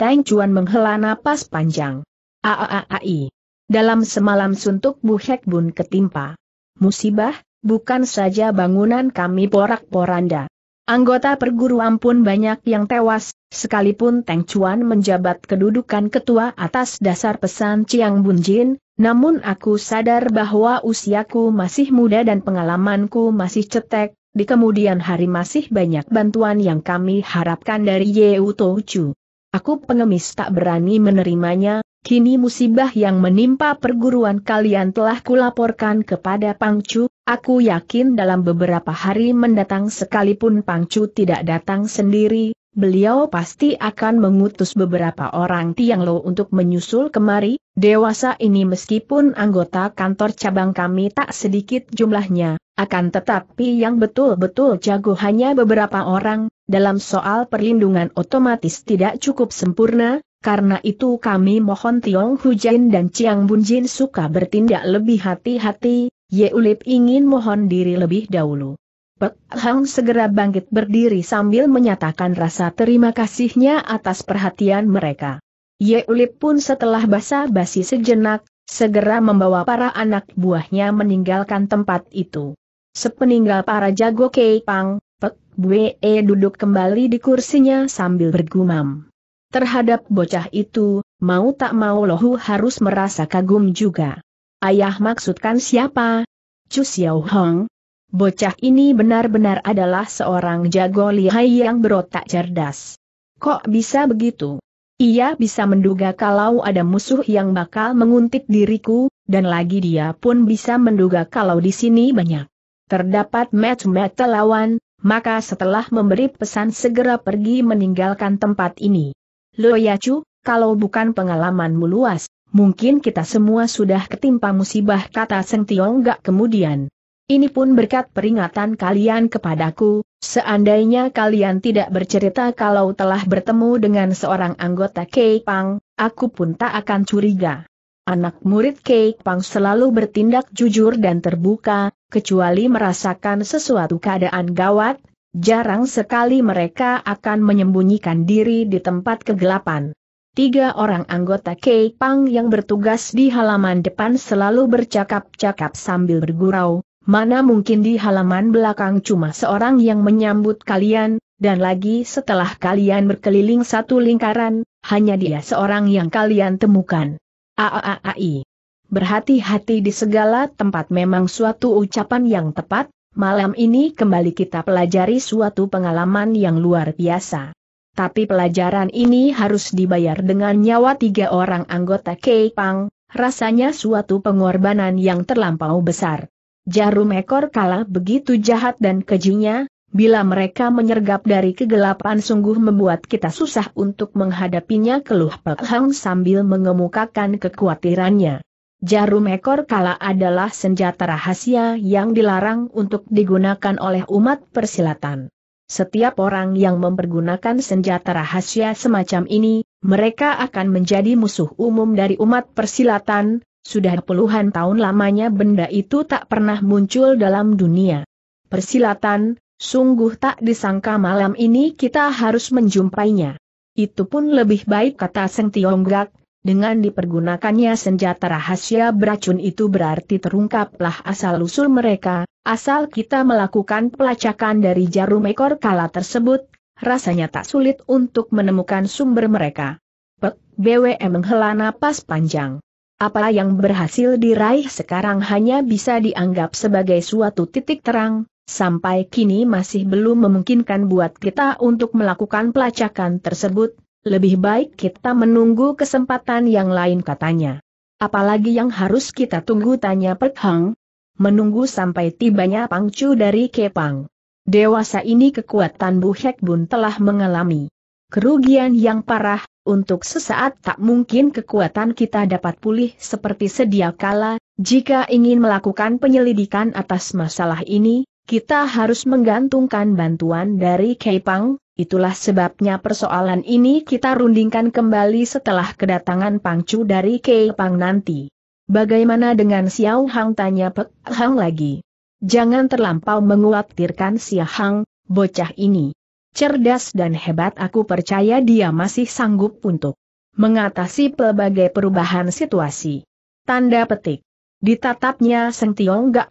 Tang Chuan menghela napas panjang. Aaai. Dalam semalam suntuk Bu Hek Bun ketimpa. Musibah, bukan saja bangunan kami porak-poranda. Anggota perguruan pun banyak yang tewas, sekalipun Teng Chuan menjabat kedudukan ketua atas dasar pesan Chiang Bunjin, namun aku sadar bahwa usiaku masih muda dan pengalamanku masih cetek, di kemudian hari masih banyak bantuan yang kami harapkan dari Yeu Tochu. Aku pengemis tak berani menerimanya, kini musibah yang menimpa perguruan kalian telah kulaporkan kepada Pangcu, aku yakin dalam beberapa hari mendatang sekalipun Pangcu tidak datang sendiri, beliau pasti akan mengutus beberapa orang Tiang Lo untuk menyusul kemari, dewasa ini meskipun anggota kantor cabang kami tak sedikit jumlahnya, akan tetapi yang betul-betul jago hanya beberapa orang, dalam soal perlindungan otomatis tidak cukup sempurna, karena itu kami mohon Tiong Hujain dan Chiang Bunjin suka bertindak lebih hati-hati, Ye Ulip ingin mohon diri lebih dahulu. Pek Hang segera bangkit berdiri sambil menyatakan rasa terima kasihnya atas perhatian mereka. Ye Ulip pun setelah basa-basi sejenak, segera membawa para anak buahnya meninggalkan tempat itu. Sepeninggal para jago Kei Pang, Pek Bwe e duduk kembali di kursinya sambil bergumam. Terhadap bocah itu, mau tak mau Lohu harus merasa kagum juga. Ayah maksudkan siapa? Chu Xiao Hong, Bocah ini benar-benar adalah seorang jago lihai yang berotak cerdas. Kok bisa begitu? Ia bisa menduga kalau ada musuh yang bakal menguntit diriku, dan lagi dia pun bisa menduga kalau di sini banyak. Terdapat match-match lawan, maka setelah memberi pesan segera pergi meninggalkan tempat ini. Lo Yacu, kalau bukan pengalamanmu luas, mungkin kita semua sudah ketimpa musibah kata Seng Tiong gak kemudian. Ini pun berkat peringatan kalian kepadaku, seandainya kalian tidak bercerita kalau telah bertemu dengan seorang anggota Kei Pang, aku pun tak akan curiga. Anak murid Kei Pang selalu bertindak jujur dan terbuka, kecuali merasakan sesuatu keadaan gawat, jarang sekali mereka akan menyembunyikan diri di tempat kegelapan. Tiga orang anggota Kei Pang yang bertugas di halaman depan selalu bercakap-cakap sambil bergurau, Mana mungkin di halaman belakang cuma seorang yang menyambut kalian, dan lagi setelah kalian berkeliling satu lingkaran, hanya dia seorang yang kalian temukan. Aaai. Berhati-hati di segala tempat memang suatu ucapan yang tepat, malam ini kembali kita pelajari suatu pengalaman yang luar biasa. Tapi pelajaran ini harus dibayar dengan nyawa tiga orang anggota Pang, rasanya suatu pengorbanan yang terlampau besar. Jarum ekor kalah begitu jahat dan kejinya, bila mereka menyergap dari kegelapan sungguh membuat kita susah untuk menghadapinya keluh Pek sambil mengemukakan kekhawatirannya. Jarum ekor kala adalah senjata rahasia yang dilarang untuk digunakan oleh umat persilatan. Setiap orang yang mempergunakan senjata rahasia semacam ini, mereka akan menjadi musuh umum dari umat persilatan, sudah puluhan tahun lamanya benda itu tak pernah muncul dalam dunia. Persilatan, sungguh tak disangka malam ini kita harus menjumpainya. Itu pun lebih baik kata Seng Tionggak, dengan dipergunakannya senjata rahasia beracun itu berarti terungkaplah asal-usul mereka, asal kita melakukan pelacakan dari jarum ekor kala tersebut, rasanya tak sulit untuk menemukan sumber mereka. Pek, BWM menghela napas panjang. Apa yang berhasil diraih sekarang hanya bisa dianggap sebagai suatu titik terang, sampai kini masih belum memungkinkan buat kita untuk melakukan pelacakan tersebut, lebih baik kita menunggu kesempatan yang lain katanya. Apalagi yang harus kita tunggu tanya Pek Hang? Menunggu sampai tibanya Pangcu dari Kepang. Dewasa ini kekuatan Bu Hek Bun telah mengalami kerugian yang parah, untuk sesaat tak mungkin kekuatan kita dapat pulih seperti sedia kala, jika ingin melakukan penyelidikan atas masalah ini, kita harus menggantungkan bantuan dari Keipang, itulah sebabnya persoalan ini kita rundingkan kembali setelah kedatangan Pangcu dari Keipang nanti. Bagaimana dengan Xiao Hang tanya Pek Hang lagi? Jangan terlampau menguatirkan Xiao Hang, bocah ini cerdas dan hebat aku percaya dia masih sanggup untuk mengatasi pelbagai perubahan situasi. Tanda petik. Ditatapnya Seng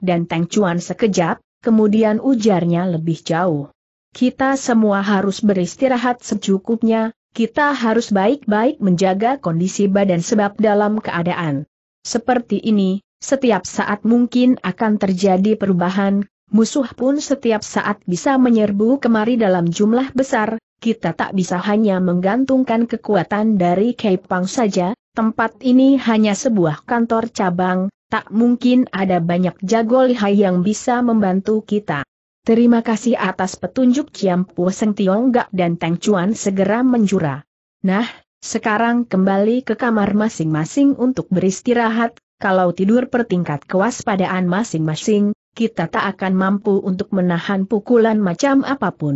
dan Teng Chuan sekejap, kemudian ujarnya lebih jauh. Kita semua harus beristirahat secukupnya, kita harus baik-baik menjaga kondisi badan sebab dalam keadaan seperti ini, setiap saat mungkin akan terjadi perubahan, Musuh pun setiap saat bisa menyerbu kemari dalam jumlah besar, kita tak bisa hanya menggantungkan kekuatan dari Kepang saja, tempat ini hanya sebuah kantor cabang, tak mungkin ada banyak jago lihai yang bisa membantu kita. Terima kasih atas petunjuk Ciampu Seng Tiongkok dan Teng Chuan segera menjura. Nah, sekarang kembali ke kamar masing-masing untuk beristirahat, kalau tidur pertingkat kewaspadaan masing-masing, kita tak akan mampu untuk menahan pukulan macam apapun.